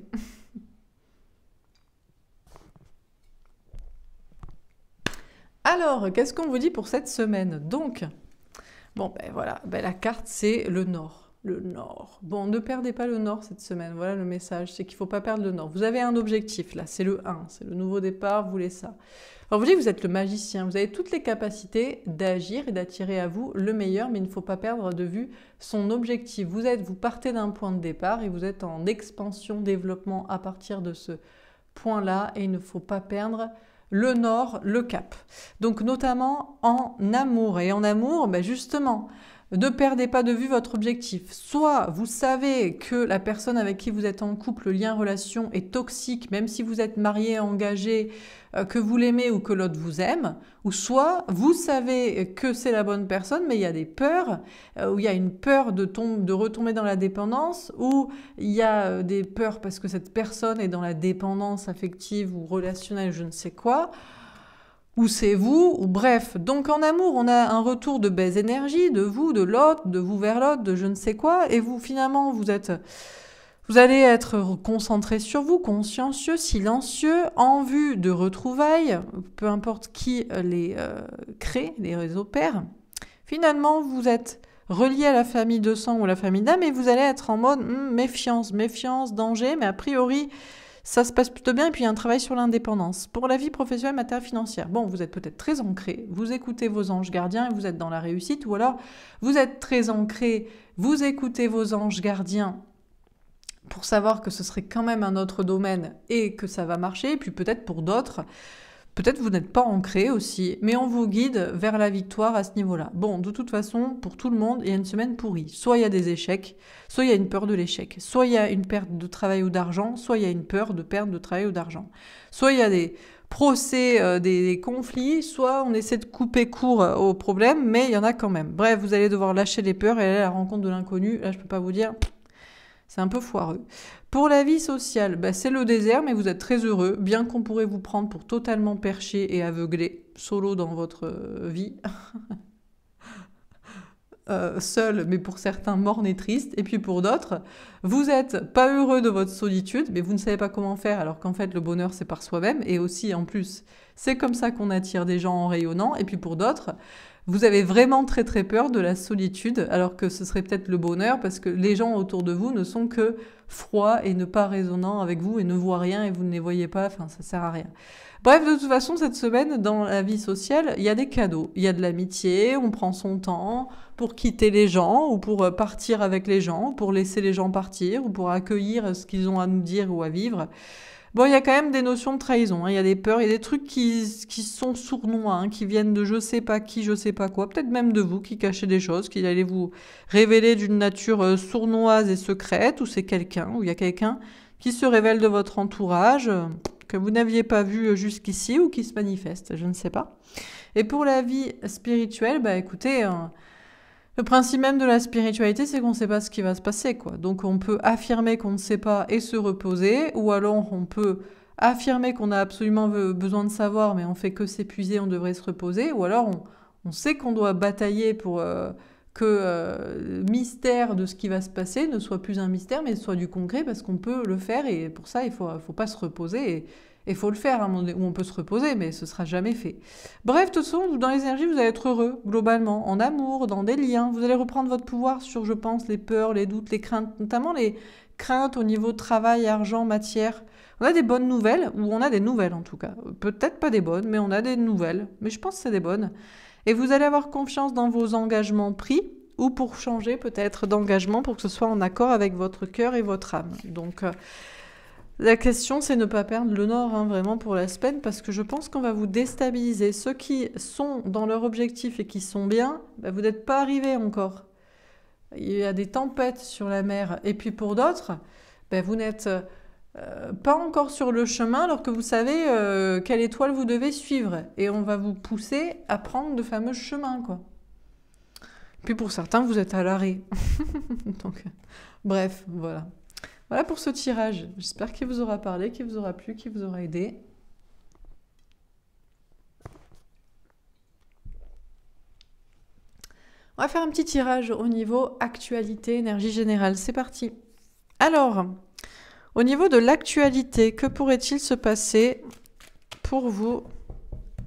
S1: Alors, qu'est-ce qu'on vous dit pour cette semaine Donc, bon, ben voilà, ben la carte, c'est le nord le nord. Bon, ne perdez pas le nord cette semaine. Voilà le message, c'est qu'il faut pas perdre le nord. Vous avez un objectif là, c'est le 1, c'est le nouveau départ, vous voulez ça. Alors vous dites, vous êtes le magicien, vous avez toutes les capacités d'agir et d'attirer à vous le meilleur, mais il ne faut pas perdre de vue son objectif. Vous êtes, vous partez d'un point de départ et vous êtes en expansion, développement à partir de ce point-là, et il ne faut pas perdre le nord, le cap. Donc notamment en amour. Et en amour, ben justement, ne perdez pas de vue votre objectif. Soit vous savez que la personne avec qui vous êtes en couple, lien, relation est toxique, même si vous êtes marié, engagé, euh, que vous l'aimez ou que l'autre vous aime, ou soit vous savez que c'est la bonne personne, mais il y a des peurs, euh, ou il y a une peur de, de retomber dans la dépendance, ou il y a euh, des peurs parce que cette personne est dans la dépendance affective ou relationnelle, je ne sais quoi ou c'est vous, ou bref. Donc en amour, on a un retour de baisse énergie, de vous, de l'autre, de vous vers l'autre, de je ne sais quoi, et vous finalement, vous êtes... Vous allez être concentré sur vous, consciencieux, silencieux, en vue de retrouvailles, peu importe qui euh, les euh, crée, les réseaux pères. Finalement, vous êtes relié à la famille de sang ou la famille d'âme et vous allez être en mode hmm, méfiance, méfiance, danger, mais a priori, ça se passe plutôt bien. Et puis il y a un travail sur l'indépendance. Pour la vie professionnelle, matière financière, bon, vous êtes peut-être très ancré, vous écoutez vos anges gardiens et vous êtes dans la réussite, ou alors vous êtes très ancré, vous écoutez vos anges gardiens pour savoir que ce serait quand même un autre domaine et que ça va marcher. Et puis peut-être pour d'autres, Peut-être vous n'êtes pas ancré aussi, mais on vous guide vers la victoire à ce niveau-là. Bon, de toute façon, pour tout le monde, il y a une semaine pourrie. Soit il y a des échecs, soit il y a une peur de l'échec, soit il y a une perte de travail ou d'argent, soit il y a une peur de perte de travail ou d'argent. Soit il y a des procès, euh, des, conflits, soit on essaie de couper court euh, aux problème, mais il y en a quand même. Bref, vous allez devoir lâcher les peurs et aller à la rencontre de l'inconnu. Là, je ne peux pas vous dire, c'est un peu foireux. Pour la vie sociale, bah, c'est le désert, mais vous êtes très heureux, bien qu'on pourrait vous prendre pour totalement perché et aveuglé, solo dans votre euh, vie. Euh, seul, mais pour certains morne et triste, et puis pour d'autres, vous êtes pas heureux de votre solitude, mais vous ne savez pas comment faire, alors qu'en fait le bonheur c'est par soi-même, et aussi en plus, c'est comme ça qu'on attire des gens en rayonnant, et puis pour d'autres, vous avez vraiment très très peur de la solitude, alors que ce serait peut-être le bonheur, parce que les gens autour de vous ne sont que froid et ne pas résonnant avec vous et ne voit rien et vous ne les voyez pas, enfin ça sert à rien. Bref, de toute façon, cette semaine, dans la vie sociale, il y a des cadeaux, il y a de l'amitié, on prend son temps pour quitter les gens ou pour euh, partir avec les gens, pour laisser les gens partir ou pour accueillir ce qu'ils ont à nous dire ou à vivre. Bon, il y a quand même des notions de trahison, hein. il y a des peurs, il y a des trucs qui, qui sont sournois, hein, qui viennent de je sais pas qui, je sais pas quoi, peut-être même de vous qui cachez des choses, qui allez vous révéler d'une nature euh, sournoise et secrète, ou c'est quelqu'un, ou il y a quelqu'un qui se révèle de votre entourage euh, que vous n'aviez pas vu euh, jusqu'ici ou qui se manifeste, je ne sais pas. Et pour la vie spirituelle, bah écoutez, hein, le principe même de la spiritualité, c'est qu'on ne sait pas ce qui va se passer, quoi. Donc on peut affirmer qu'on ne sait pas et se reposer, ou alors on peut affirmer qu'on a absolument besoin de savoir, mais on fait que s'épuiser, on devrait se reposer, ou alors on, sait qu'on doit batailler pour euh, que euh, mystère de ce qui va se passer ne soit plus un mystère, mais soit du concret, parce qu'on peut le faire, et pour ça, il ne faut, faut pas se reposer. Et, et il faut le faire, où on peut se reposer, mais ce sera jamais fait. Bref, de toute façon, dans les énergies, vous allez être heureux, globalement, en amour, dans des liens. Vous allez reprendre votre pouvoir sur, je pense, les peurs, les doutes, les craintes, notamment les craintes au niveau travail, argent, matière. On a des bonnes nouvelles, ou on a des nouvelles en tout cas. Peut-être pas des bonnes, mais on a des nouvelles. Mais je pense que c'est des bonnes. Et vous allez avoir confiance dans vos engagements pris, ou pour changer peut-être d'engagement pour que ce soit en accord avec votre cœur et votre âme. Donc. Euh, la question, c'est ne pas perdre le nord, hein, vraiment, pour la semaine, parce que je pense qu'on va vous déstabiliser. Ceux qui sont dans leur objectif et qui sont bien, bah, vous n'êtes pas arrivés encore. Il y a des tempêtes sur la mer. Et puis pour d'autres, bah, vous n'êtes euh, pas encore sur le chemin, alors que vous savez euh, quelle étoile vous devez suivre. Et on va vous pousser à prendre de fameux chemins, quoi. Puis pour certains, vous êtes à l'arrêt. Donc, bref, voilà. Voilà pour ce tirage. J'espère qu'il vous aura parlé, qu'il vous aura plu, qu'il vous aura aidé. On va faire un petit tirage au niveau actualité, énergie générale. C'est parti. Alors, au niveau de l'actualité, que pourrait-il se passer pour vous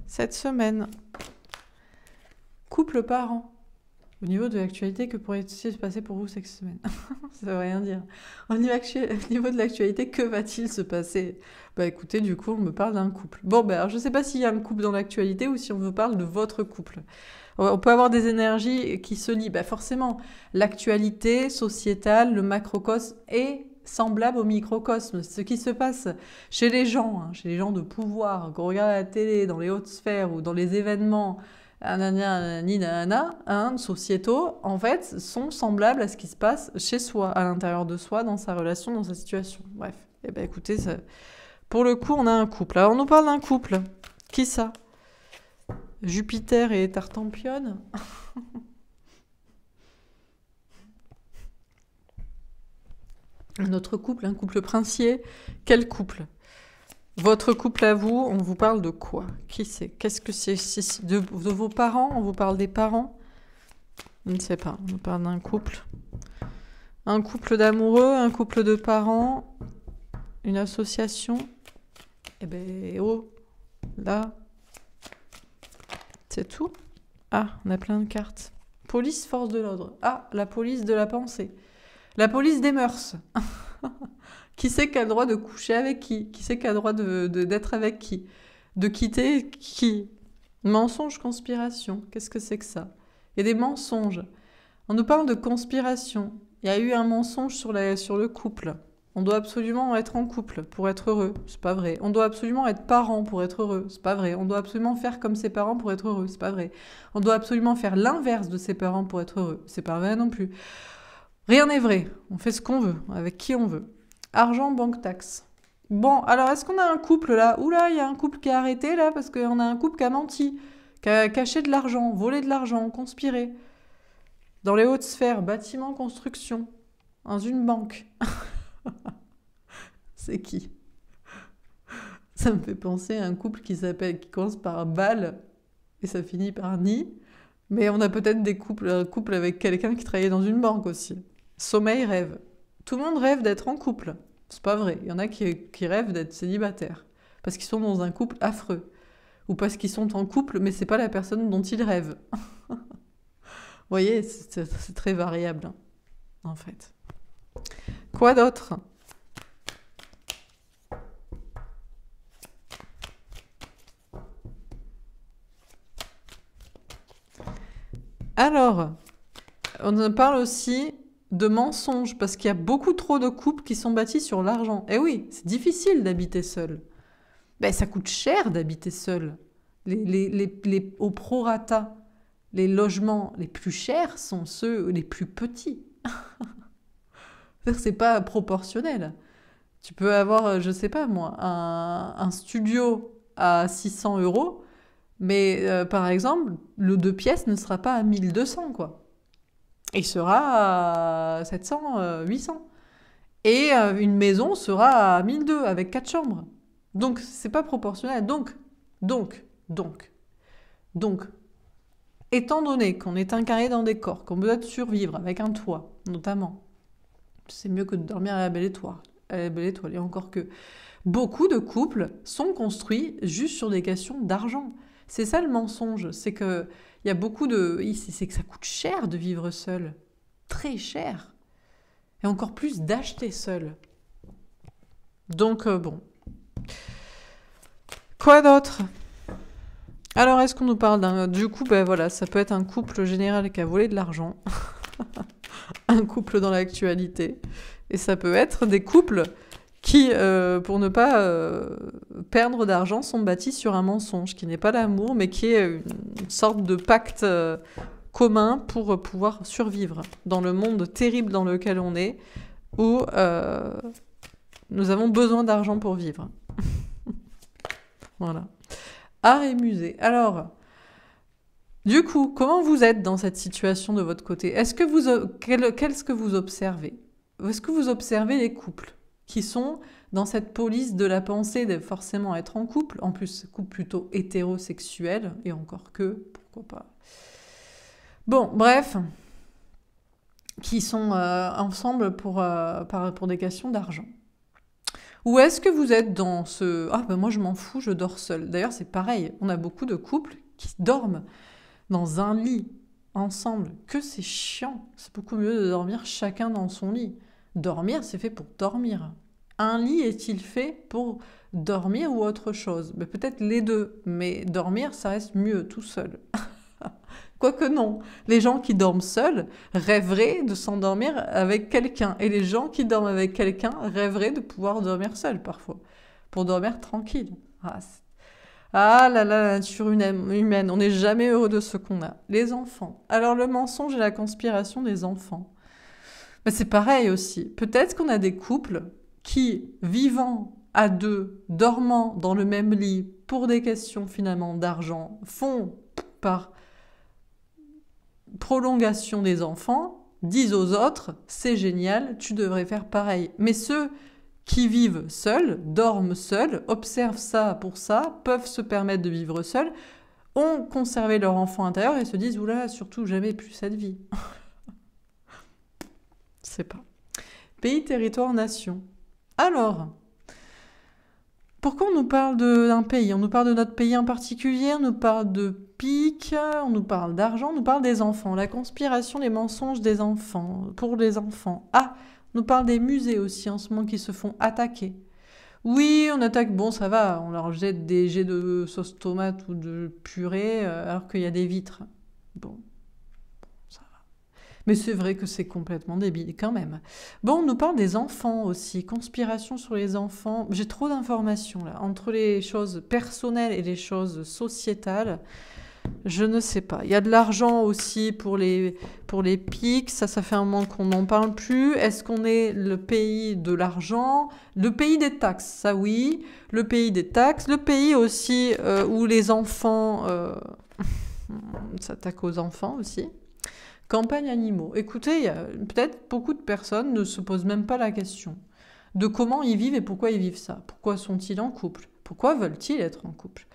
S1: cette semaine Couple parent. Au niveau de l'actualité, que pourrait-il se passer pour vous cette semaine Ça ne veut rien dire. Au niveau de l'actualité, que va-t-il se passer Bah écoutez, du coup, on me parle d'un couple. Bon, je bah, ne je sais pas s'il y a un couple dans l'actualité ou si on vous parle de votre couple. On peut avoir des énergies qui se lient. Bah forcément, l'actualité sociétale, le macrocosme est semblable au microcosme. Ce qui se passe chez les gens, hein. chez les gens de pouvoir, qu'on regarde à la télé, dans les hautes sphères ou dans les événements, hein, sociétaux, en fait, sont semblables à ce qui se passe chez soi, à l'intérieur de soi, dans sa relation, dans sa situation. Bref. Eh ben écoutez, pour le coup, on a un couple. Alors, on nous parle d'un couple. Qui ça Jupiter et Tartampionne Un autre couple, un couple princier. Quel couple votre couple à vous, on vous parle de quoi Qui c'est Qu'est-ce que c'est de, de, vos parents On vous parle des parents On ne sait pas. On parle d'un couple. Un couple d'amoureux, un couple de parents, une association. Eh ben, oh, là, c'est tout. Ah, on a plein de cartes. Police, force de l'ordre. Ah, la police de la pensée. La police des mœurs. Qui sait qui a le droit de coucher avec qui Qui sait qui a le droit de, d'être avec qui De quitter qui Mensonge, conspiration. Qu'est-ce que c'est que ça Il y a des mensonges. On nous parle de conspiration. Il y a eu un mensonge sur, la, sur le couple. On doit absolument être en couple pour être heureux, c'est pas vrai. On doit absolument être parent pour être heureux, c'est pas vrai. On doit absolument faire comme ses parents pour être heureux, c'est pas vrai. On doit absolument faire l'inverse de ses parents pour être heureux, c'est pas vrai non plus. Rien n'est vrai, on fait ce qu'on veut, avec qui on veut. Argent, banque, taxe. Bon, alors est-ce qu'on a un couple là là, il y a un couple qui a arrêté là parce qu'on a un couple qui a menti, qui a caché de l'argent, volé de l'argent, conspiré. Dans les hautes sphères, bâtiment, construction, dans une banque. C'est qui Ça me fait penser à un couple qui s'appelle, qui commence par balle et ça finit par Ni. Mais on a peut-être des couples, un couple avec quelqu'un qui travaillait dans une banque aussi. Sommeil, rêve. Tout le monde rêve d'être en couple. C'est pas vrai. Il y en a qui, rêvent d'être célibataires parce qu'ils sont dans un couple affreux ou parce qu'ils sont en couple mais c'est pas la personne dont ils rêvent. Vous voyez, c'est très variable hein, en fait. Quoi d'autre Alors, on parle aussi de mensonges parce qu'il y a beaucoup trop de couples qui sont bâtis sur l'argent. Et eh oui, c'est difficile d'habiter seul. Ben, ça coûte cher d'habiter seul. Les, les, les, les, au prorata, les logements les plus chers sont ceux les plus petits. c'est pas proportionnel. Tu peux avoir, euh, je sais pas moi, un, un studio à 600 euros, mais euh, par exemple, le deux pièces ne sera pas à 1200, quoi. Il sera à 700, 800. Euh, Et euh, une maison sera à 1002 avec 4 chambres. Donc, c'est pas proportionnel. Donc, donc, donc, donc, étant donné qu'on est incarné dans des corps, qu'on doit survivre avec un toit, notamment, c'est mieux que de dormir à la belle étoile. À la belle étoile. Et encore que beaucoup de couples sont construits juste sur des questions d'argent. C'est ça le mensonge. C'est que il y a beaucoup de... C'est que ça coûte cher de vivre seul. Très cher. Et encore plus d'acheter seul. Donc, euh, bon. Quoi d'autre alors, est-ce qu'on nous parle d'un... Du coup, ben voilà, ça peut être un couple général qui a volé de l'argent. un couple dans l'actualité. Et ça peut être des couples qui, euh, pour ne pas euh, perdre d'argent, sont bâtis sur un mensonge qui n'est pas l'amour, mais qui est une sorte de pacte euh, commun pour pouvoir survivre dans le monde terrible dans lequel on est, où nous avons besoin d'argent pour vivre. voilà. Art et musée. Alors, du coup, comment vous êtes dans cette situation de votre côté Est-ce que vous, qu'est-ce que vous observez Est-ce que vous observez les couples qui sont dans cette police de la pensée de forcément être en couple, en plus couple plutôt hétérosexuel, et encore que, pourquoi pas. Bon, bref, qui sont euh, ensemble pour, euh, pour des questions d'argent. Ou est-ce que vous êtes dans ce ah ben moi je m'en fous, je dors seul. D'ailleurs c'est pareil, on a beaucoup de couples qui dorment dans un lit ensemble. Que c'est chiant. C'est beaucoup mieux de dormir chacun dans son lit. Dormir, c'est fait pour dormir un lit est-il fait pour dormir ou autre chose mais Peut-être les deux, mais dormir, ça reste mieux tout seul. Quoique non, les gens qui dorment seuls rêveraient de s'endormir avec quelqu'un, et les gens qui dorment avec quelqu'un rêveraient de pouvoir dormir seuls parfois, pour dormir tranquille. Ah, ah là là, la nature humaine, on n'est jamais heureux de ce qu'on a. Les enfants. Alors le mensonge et la conspiration des enfants. Mais c'est pareil aussi. Peut-être qu'on a des couples qui, vivant à deux, dormant dans le même lit pour des questions finalement d'argent, font par prolongation des enfants, disent aux autres, c'est génial, tu devrais faire pareil. Mais ceux qui vivent seuls, dorment seuls, observent ça pour ça, peuvent se permettre de vivre seuls, ont conservé leur enfant intérieur et se disent, oula, surtout jamais plus cette vie. c'est pas. Pays, territoire, nation. Alors, pourquoi on nous parle d'un pays On nous parle de notre pays en particulier, on nous parle de pique, on nous parle d'argent, on nous parle des enfants, la conspiration, les mensonges des enfants, pour les enfants. Ah, on nous parle des musées aussi en ce moment qui se font attaquer. Oui, on attaque, bon, ça va, on leur jette des jets de sauce tomate ou de purée euh, alors qu'il y a des vitres. Bon, mais c'est vrai que c'est complètement débile quand même. Bon, on nous parle des enfants aussi, conspiration sur les enfants. J'ai trop d'informations là. Entre les choses personnelles et les choses sociétales, je ne sais pas. Il y a de l'argent aussi pour les, pour les pics. Ça, ça fait un moment qu'on n'en parle plus. Est-ce qu'on est le pays de l'argent Le pays des taxes, ça oui. Le pays des taxes. Le pays aussi euh, où les enfants... Euh, s'attaquent aux enfants aussi. Campagne animaux. Écoutez, peut-être beaucoup de personnes ne se posent même pas la question de comment ils vivent et pourquoi ils vivent ça. Pourquoi sont-ils en couple Pourquoi veulent-ils être en couple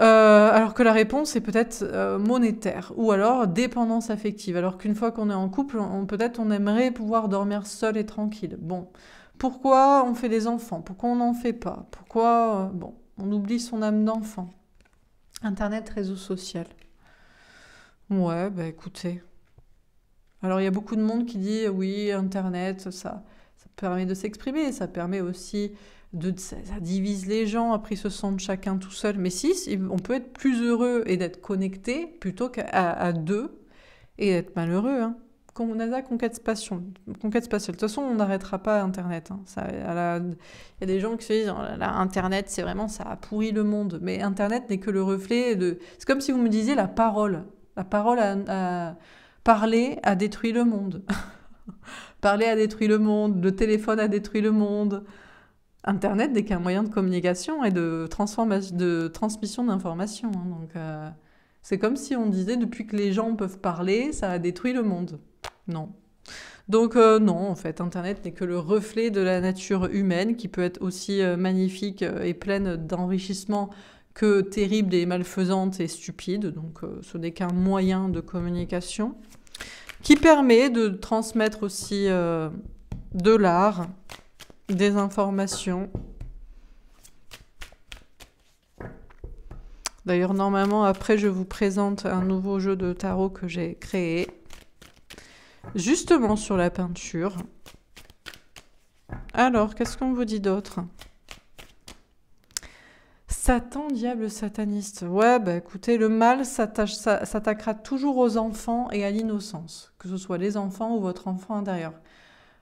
S1: euh, alors que la réponse est peut-être euh, monétaire ou alors dépendance affective. Alors qu'une fois qu'on est en couple, peut-être on aimerait pouvoir dormir seul et tranquille. Bon, pourquoi on fait des enfants Pourquoi on n'en fait pas Pourquoi euh, bon, on oublie son âme d'enfant Internet, réseau social. Ouais, bah écoutez. Alors il y a beaucoup de monde qui dit oui, Internet, ça, ça permet de s'exprimer, ça permet aussi de ça, divise les gens. Après, ils se sentent chacun tout seul. Mais si, on peut être plus heureux et d'être connecté plutôt qu'à deux et être malheureux. Hein. on conquête spatiale. Conquête spatiale. De toute façon, on n'arrêtera pas Internet. Hein. Ça, Il y a des gens qui se disent oh Internet, c'est vraiment ça a pourri le monde. Mais Internet n'est que le reflet de. C'est comme si vous me disiez la parole. La parole à, Parler a détruit le monde. Parler a détruit le monde, le téléphone a détruit le monde. Internet n'est qu'un moyen de communication et de, transmission d'informations. Hein, donc euh, c'est comme si on disait depuis que les gens peuvent parler, ça a détruit le monde. Non. Donc euh, non, en fait, Internet n'est que le reflet de la nature humaine qui peut être aussi euh, magnifique et pleine d'enrichissement que terrible et malfaisante et stupide, donc euh, ce n'est qu'un moyen de communication, qui permet de transmettre aussi euh, de l'art, des informations. D'ailleurs, normalement, après, je vous présente un nouveau jeu de tarot que j'ai créé, justement sur la peinture. Alors, qu'est-ce qu'on vous dit d'autre Satan, diable sataniste. Ouais, bah écoutez, le mal s'attaquera toujours aux enfants et à l'innocence, que ce soit les enfants ou votre enfant intérieur.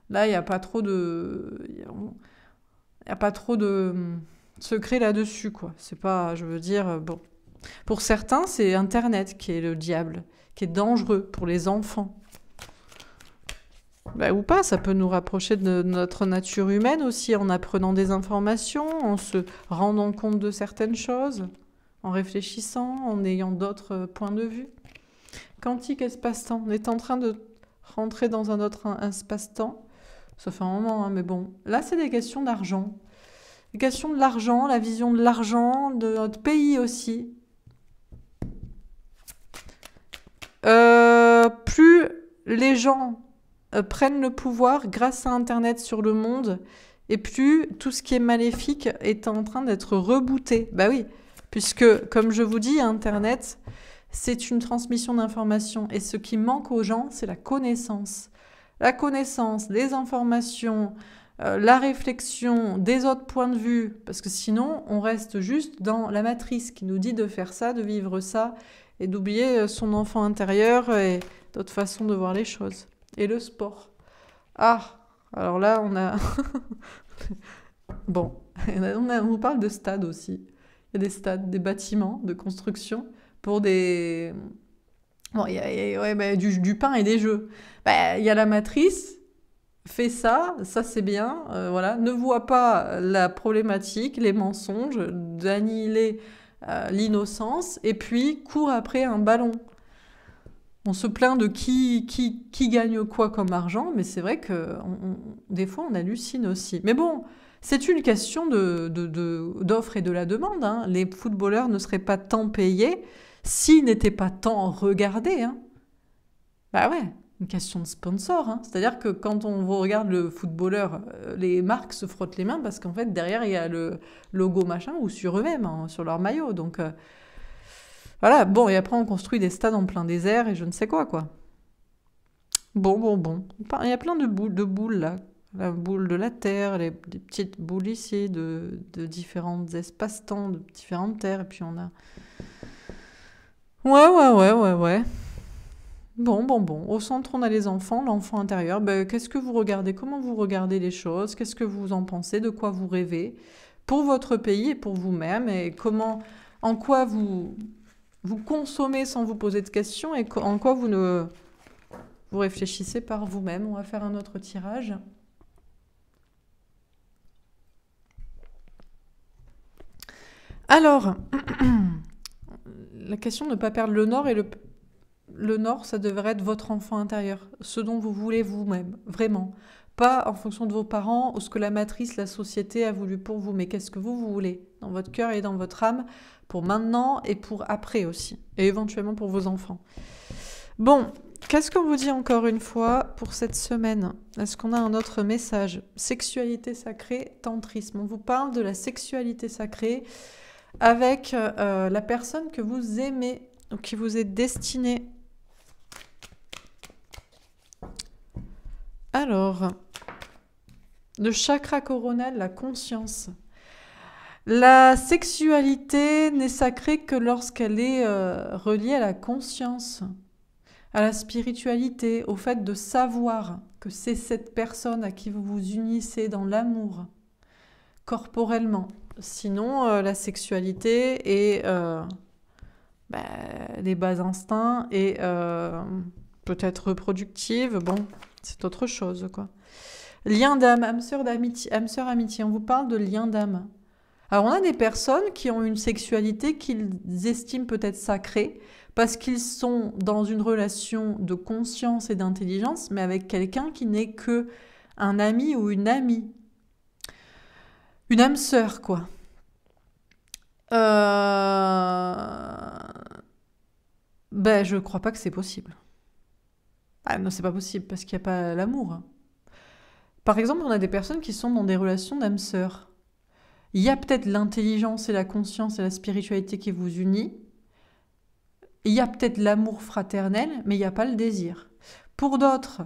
S1: Là, il n'y a pas trop de. Il a pas trop de mm, secret là-dessus, quoi. C'est pas. Je veux dire, euh, bon. Pour certains, c'est Internet qui est le diable, qui est dangereux pour les enfants. Bah, ou pas, ça peut nous rapprocher de notre nature humaine aussi en apprenant des informations, en se rendant compte de certaines choses, en réfléchissant, en ayant d'autres euh, points de vue. Quantique espace-temps, on est en train de rentrer dans un autre espace-temps, ça fait un moment, hein, mais bon, là c'est des questions d'argent. Des questions de l'argent, la vision de l'argent, de notre pays aussi. Euh, plus les gens euh, prennent le pouvoir grâce à Internet sur le monde, et plus tout ce qui est maléfique est en train d'être rebooté. Bah oui, puisque comme je vous dis, Internet, c'est une transmission d'informations, et ce qui manque aux gens, c'est la connaissance. La connaissance, des informations, euh, la réflexion des autres points de vue, parce que sinon, on reste juste dans la matrice qui nous dit de faire ça, de vivre ça, et d'oublier euh, son enfant intérieur et d'autres façons de voir les choses et le sport. Ah, alors là, on a... bon, on, vous parle de stades aussi. Il y a des stades, des bâtiments de construction pour des... Bon, il y a, ouais, bah, du, pain et des jeux. Bah, il y a la matrice, fais ça, ça c'est bien, euh, voilà. Ne vois pas la problématique, les mensonges, d'annihiler euh, l'innocence, et puis cours après un ballon on se plaint de qui, qui, gagne quoi comme argent, mais c'est vrai que des fois on hallucine aussi. Mais bon, c'est une question d'offre et de la demande. Hein. Les footballeurs ne seraient pas tant payés s'ils n'étaient pas tant regardés. Hein. Bah ouais, une question de sponsor. Hein. C'est-à-dire que quand on regarde le footballeur, euh, les marques se frottent les mains parce qu'en fait derrière il y a le logo machin ou sur eux-mêmes, sur leur maillot. Donc. Euh, voilà, bon, et après on construit des stades en plein désert et je ne sais quoi, quoi. Bon, bon, bon. Il y a plein de boules, de là. La boule de la Terre, les, petites boules ici de, de différents espaces-temps, de différentes terres, et puis on a... Ouais, ouais, ouais, ouais, ouais. Bon, bon, bon. Au centre, on a les enfants, l'enfant intérieur. Ben, qu'est-ce que vous regardez Comment vous regardez les choses Qu'est-ce que vous en pensez De quoi vous rêvez Pour votre pays et pour vous-même Et comment... En quoi vous vous consommez sans vous poser de questions et en quoi vous ne vous réfléchissez par vous-même. On va faire un autre tirage. Alors, la question de ne pas perdre le nord et le, le nord, ça devrait être votre enfant intérieur, ce dont vous voulez vous-même, vraiment pas en fonction de vos parents ou ce que la matrice, la société a voulu pour vous, mais qu'est-ce que vous, vous voulez dans votre cœur et dans votre âme pour maintenant et pour après aussi, et éventuellement pour vos enfants. Bon, qu'est-ce qu'on vous dit encore une fois pour cette semaine Est-ce qu'on a un autre message Sexualité sacrée, tantrisme. On vous parle de la sexualité sacrée avec euh, la personne que vous aimez ou qui vous est destinée. Alors, le chakra coronal, la conscience. La sexualité n'est sacrée que lorsqu'elle est euh, reliée à la conscience, à la spiritualité, au fait de savoir que c'est cette personne à qui vous vous unissez dans l'amour, corporellement. Sinon, euh, la sexualité et euh, bah, les bas instincts et peut-être reproductive. Bon, c'est autre chose, quoi. Lien d'âme, âme sœur d'amitié, âme sœur amitié, on vous parle de lien d'âme. Alors on a des personnes qui ont une sexualité qu'ils estiment peut-être sacrée parce qu'ils sont dans une relation de conscience et d'intelligence, mais avec quelqu'un qui n'est que un ami ou une amie, une âme sœur quoi. Euh, ben je crois pas que c'est possible. Ah non c'est pas possible parce qu'il n'y a pas l'amour. Par exemple, on a des personnes qui sont dans des relations d'âme sœur. Il y a peut-être l'intelligence et la conscience et la spiritualité qui vous unit. Il y a peut-être l'amour fraternel, mais il n'y a pas le désir. Pour d'autres,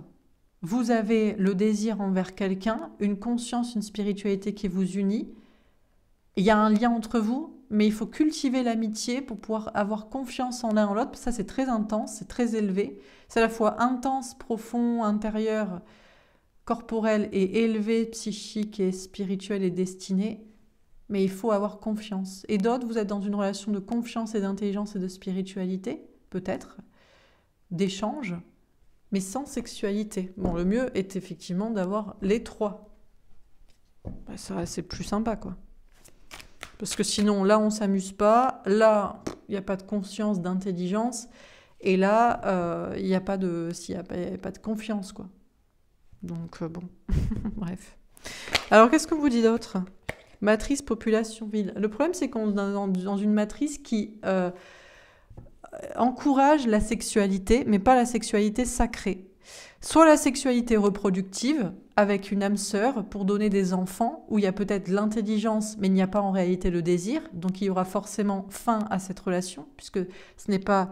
S1: vous avez le désir envers quelqu'un, une conscience, une spiritualité qui vous unit. Il y a un lien entre vous, mais il faut cultiver l'amitié pour pouvoir avoir confiance en l'un en l'autre. Ça, c'est très intense, c'est très élevé. C'est à la fois intense, profond, intérieur, corporel et élevé psychique et spirituel et destiné, mais il faut avoir confiance. Et d'autres, vous êtes dans une relation de confiance et d'intelligence et de spiritualité, peut-être, d'échange, mais sans sexualité. Bon, le mieux est effectivement d'avoir les trois. Bah, c'est plus sympa, quoi. Parce que sinon, là, on s'amuse pas, là, il n'y a pas de conscience, d'intelligence, et là, euh, il n'y a pas de, s'il a pas de confiance, quoi. Donc euh, bon, bref. Alors qu'est-ce que vous dit d'autre Matrice population-ville. Le problème, c'est qu'on est dans, une matrice qui euh, encourage la sexualité, mais pas la sexualité sacrée. Soit la sexualité reproductive, avec une âme sœur, pour donner des enfants, où il y a peut-être l'intelligence, mais il n'y a pas en réalité le désir, donc il y aura forcément fin à cette relation, puisque ce n'est pas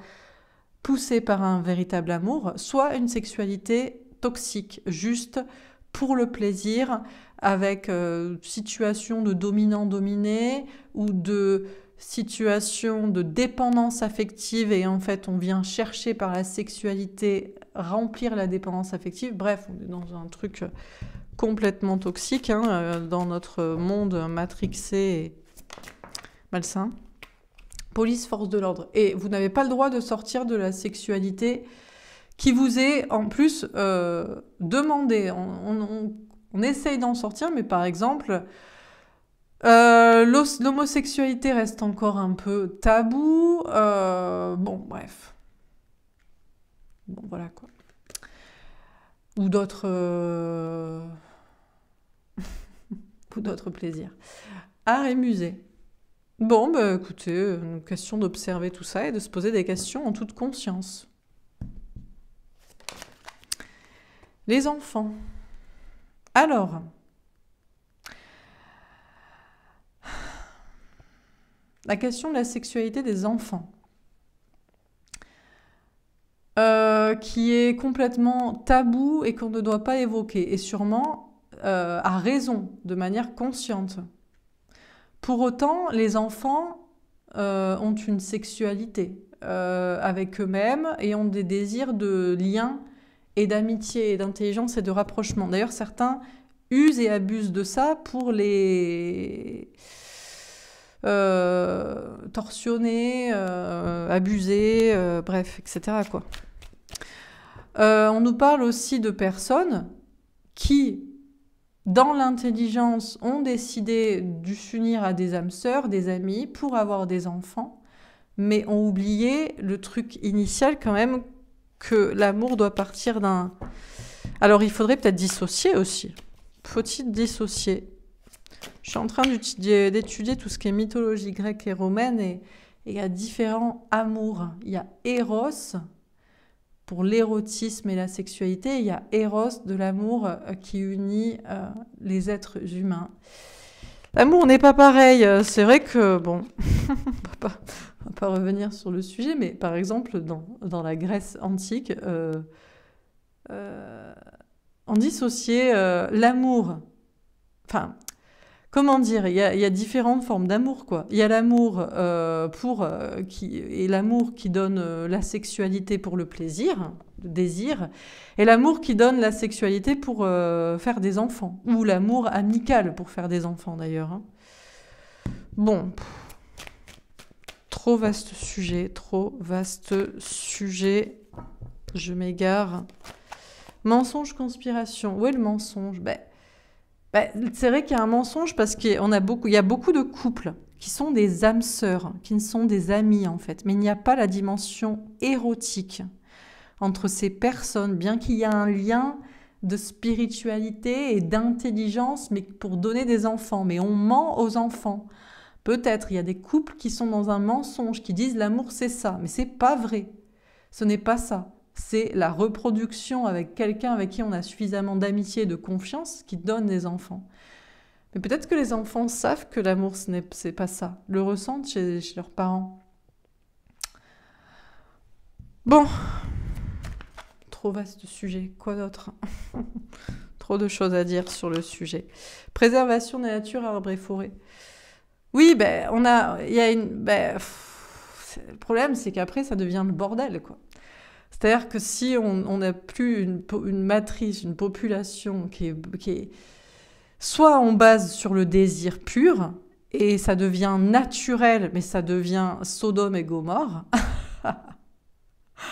S1: poussé par un véritable amour, soit une sexualité toxique, juste pour le plaisir, avec euh, situation de dominant-dominé ou de situation de dépendance affective et en fait on vient chercher par la sexualité remplir la dépendance affective. Bref, on est dans un truc complètement toxique hein, euh, dans notre monde matrixé et malsain. Police, force de l'ordre. Et vous n'avez pas le droit de sortir de la sexualité qui vous est en plus euh, demandé. On, essaye d'en sortir, mais par exemple, euh, l'homosexualité reste encore un peu tabou. Euh, bon, bref. Bon, voilà quoi. Ou d'autres. Ou d'autres plaisirs. Art et musée. Bon, bah, écoutez, une question d'observer tout ça et de se poser des questions en toute conscience. les enfants. Alors, la question de la sexualité des enfants, euh, qui est complètement tabou et qu'on ne doit pas évoquer, et sûrement à euh, raison, de manière consciente. Pour autant, les enfants euh, ont une sexualité avec eux-mêmes et ont des désirs de lien et d'amitié et d'intelligence et de rapprochement. D'ailleurs, certains usent et abusent de ça pour les euh, torsionner, euh, abuser, euh, bref, etc. Quoi. on nous parle aussi de personnes qui, dans l'intelligence, ont décidé de s'unir à des âmes sœurs, des amis, pour avoir des enfants, mais ont oublié le truc initial quand même que l'amour doit partir d'un... Alors il faudrait peut-être dissocier aussi. Faut-il dissocier Je suis en train d'étudier tout ce qui est mythologie grecque et romaine et, il y a différents amours. Il y a Eros pour l'érotisme et la sexualité, il y a Eros de l'amour euh, qui unit euh, les êtres humains. L'amour n'est pas pareil. Euh, c'est vrai que, bon, on va pas, revenir sur le sujet, mais par exemple, dans, la Grèce antique, euh, euh, on dissociait l'amour, enfin, comment dire, il y a, différentes formes d'amour, quoi. Il y a l'amour euh, pour euh, qui et l'amour qui donne euh, la sexualité pour le plaisir, le désir, et l'amour qui donne la sexualité pour faire des enfants, ou l'amour amical pour faire des enfants d'ailleurs. Hein. Bon, trop vaste sujet, trop vaste sujet. Je m'égare. Mensonge, conspiration. Où est le mensonge ben, bah, c'est vrai qu'il y a un mensonge parce qu'il y a beaucoup de couples qui sont des âmes sœurs, qui ne sont des amis en fait, mais il n'y a pas la dimension érotique entre ces personnes, bien qu'il y a un lien de spiritualité et d'intelligence, mais pour donner des enfants. Mais on ment aux enfants. Peut-être il y a des couples qui sont dans un mensonge, qui disent l'amour c'est ça, mais c'est pas vrai. Ce n'est pas ça c'est la reproduction avec quelqu'un avec qui on a suffisamment d'amitié et de confiance qui donne des enfants. Mais peut-être que les enfants savent que l'amour, ce n'est pas ça, le ressentent chez, leurs parents. Bon, trop vaste sujet, quoi d'autre Trop de choses à dire sur le sujet. Préservation des natures, arbres et forêts. Oui, ben, on a, il y a une, ben, le problème, c'est qu'après, ça devient le bordel, quoi que si on n'a plus une, matrice, une population qui est, Soit on base sur le désir pur, et ça devient naturel, mais ça devient Sodome et Gomorre.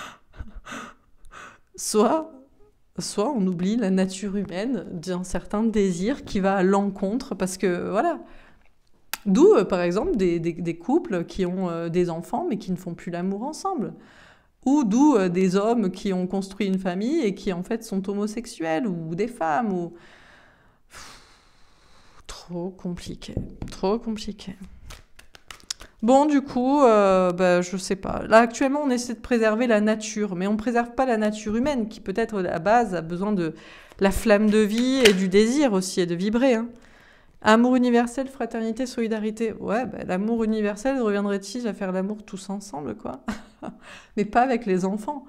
S1: soit, soit on oublie la nature humaine d'un certain désir qui va à l'encontre, parce que voilà. D'où, euh, par exemple, des, couples qui ont euh, des enfants mais qui ne font plus l'amour ensemble ou d'où euh, des hommes qui ont construit une famille et qui en fait sont homosexuels ou des femmes ou trop compliqué, trop compliqué. Bon, du coup, euh, bah, je sais pas. Là, actuellement, on essaie de préserver la nature, mais on préserve pas la nature humaine qui peut-être à la base a besoin de la flamme de vie et du désir aussi et de vibrer. Hein. Amour universel, fraternité, solidarité. Ouais, bah, l'amour universel reviendrait-il à faire l'amour tous ensemble, quoi Mais pas avec les enfants,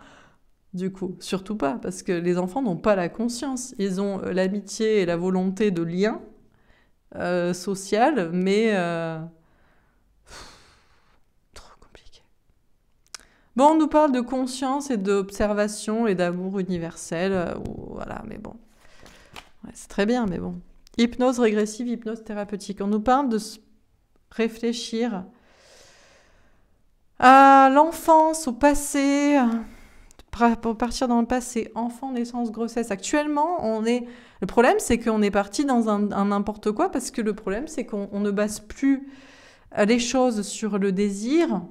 S1: du coup. Surtout pas, parce que les enfants n'ont pas la conscience. Ils ont euh, l'amitié et la volonté de lien euh, social, mais... Euh, trop compliqué. Bon, on nous parle de conscience et d'observation et d'amour universel. voilà, mais bon. c'est très bien, mais bon. Hypnose régressive, hypnose thérapeutique. On nous parle de réfléchir à l'enfance, au passé, pour partir dans le passé, enfant, naissance, grossesse. Actuellement, on est. Le problème, c'est qu'on est parti dans un n'importe quoi parce que le problème, c'est qu'on ne base plus euh, les choses sur le désir,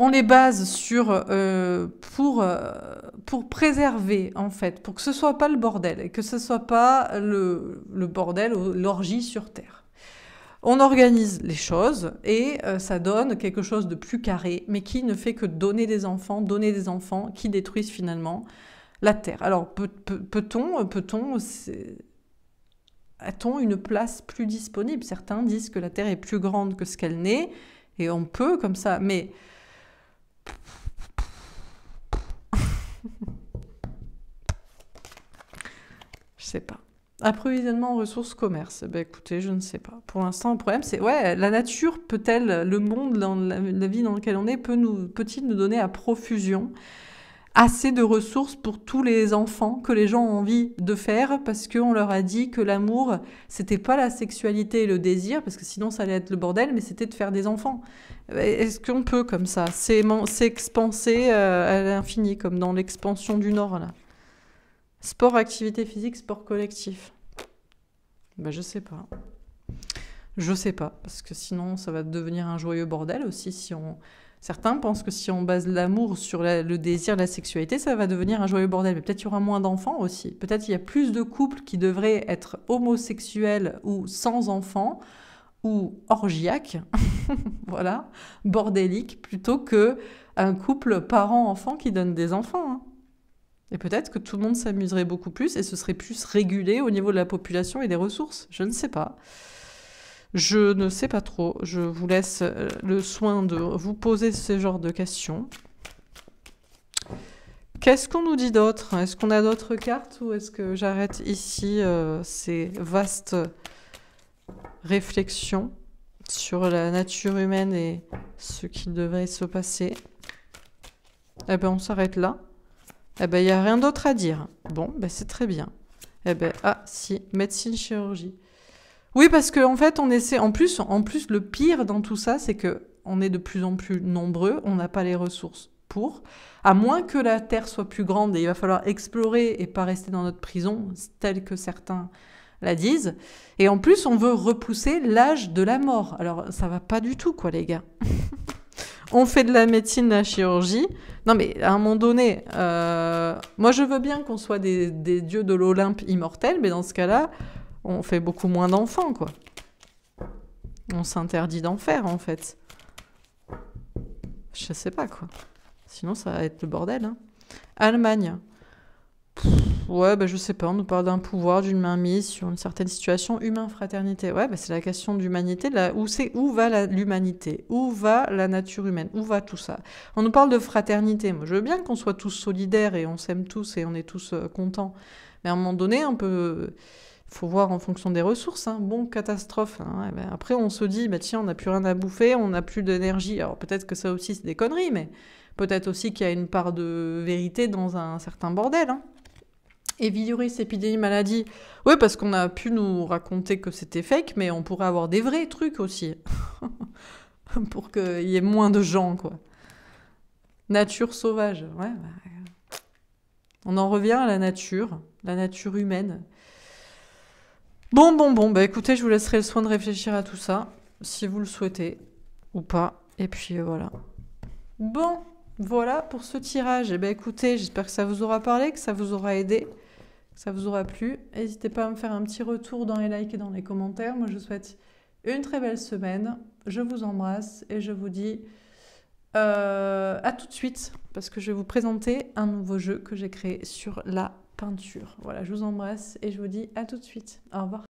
S1: on les base sur euh, pour, euh, pour préserver en fait, pour que ce soit pas le bordel et que ce soit pas le, bordel l'orgie sur Terre. On organise les choses et euh, ça donne quelque chose de plus carré, mais qui ne fait que donner des enfants, donner des enfants qui détruisent finalement la Terre. Alors peut-on, peut-on, a-t-on une place plus disponible Certains disent que la Terre est plus grande que ce qu'elle n'est et on peut comme ça, mais je sais pas. Approvisionnement en ressources commerce. Eh ben écoutez, je ne sais pas. Pour l'instant, le problème, c'est ouais, la nature peut-elle, le monde, dans la, vie dans laquelle on est, peut nous, peut-il nous donner à profusion assez de ressources pour tous les enfants que les gens ont envie de faire parce qu'on leur a dit que l'amour, c'était pas la sexualité et le désir, parce que sinon ça allait être le bordel, mais c'était de faire des enfants. Euh, est-ce qu'on peut comme ça s'expanser euh, à l'infini, comme dans l'expansion du Nord là Sport, activité physique, sport collectif. Ben, je sais pas. Je sais pas, parce que sinon ça va devenir un joyeux bordel aussi si on Certains pensent que si on base l'amour sur le désir, la sexualité, ça va devenir un joyeux bordel. Mais peut-être qu'il y aura moins d'enfants aussi. Peut-être qu'il y a plus de couples qui devraient être homosexuels ou sans enfants ou orgiaques, voilà, bordéliques, plutôt que un couple parent-enfant qui donne des enfants. Hein. Et peut-être que tout le monde s'amuserait beaucoup plus et ce serait plus régulé au niveau de la population et des ressources. Je ne sais pas. Je ne sais pas trop. Je vous laisse euh, le soin de vous poser ce genre de questions. Qu'est-ce qu'on nous dit d'autre Est-ce qu'on a d'autres cartes ou est-ce que j'arrête ici euh, ces vastes réflexions sur la nature humaine et ce qui devrait se passer Eh bien, on s'arrête là. Eh bien, il n'y a rien d'autre à dire. Bon, ben, c'est très bien. Eh bien, ah si, médecine-chirurgie. Oui, parce qu'en en fait, on essaie. En plus, en plus, le pire dans tout ça, c'est que on est de plus en plus nombreux, on n'a pas les ressources pour, à moins que la Terre soit plus grande et il va falloir explorer et pas rester dans notre prison, tel que certains la disent. Et en plus, on veut repousser l'âge de la mort. Alors, ça va pas du tout, quoi, les gars. on fait de la médecine, de la chirurgie. Non, mais à un moment donné, euh, moi, je veux bien qu'on soit des dieux de l'Olympe immortels, mais dans ce cas-là, on fait beaucoup moins d'enfants, quoi. On s'interdit d'en faire, en fait. Je sais pas, quoi. Sinon, ça va être le bordel. Hein. Allemagne. ouais, ben, je sais pas, on nous parle d'un pouvoir, d'une main mise sur une certaine situation. Humain, fraternité. Ouais, bah, c'est la question d'humanité. Là, où, c'est, où va l'humanité Où va la nature humaine Où va tout ça On nous parle de fraternité. Moi, je veux bien qu'on soit tous solidaires et on s'aime tous et on est tous euh, contents. Mais à un moment donné, on peut faut voir en fonction des ressources, hein. bon, catastrophe. Hein. Eh ben, après, on se dit, bah, tiens, on n'a plus rien à bouffer, on n'a plus d'énergie. Alors peut-être que ça aussi, c'est des conneries, mais peut-être aussi qu'il y a une part de vérité dans un certain bordel. Hein. épidémie, maladie, oui, parce qu'on a pu nous raconter que c'était fake, mais on pourrait avoir des vrais trucs aussi, pour qu'il y ait moins de gens, quoi. Nature sauvage, bah, On en revient à la nature, la nature humaine. Bon, bon, bon, bah écoutez, je vous laisserai le soin de réfléchir à tout ça, si vous le souhaitez ou pas. Et puis euh, voilà. Bon, voilà pour ce tirage. Et eh bah ben, écoutez, j'espère que ça vous aura parlé, que ça vous aura aidé, que ça vous aura plu. N'hésitez pas à me faire un petit retour dans les likes et dans les commentaires. Moi, je vous souhaite une très belle semaine. Je vous embrasse et je vous dis euh, à tout de suite, parce que je vais vous présenter un nouveau jeu que j'ai créé sur la peinture. Voilà, je vous embrasse et je vous dis à tout de suite. Au revoir.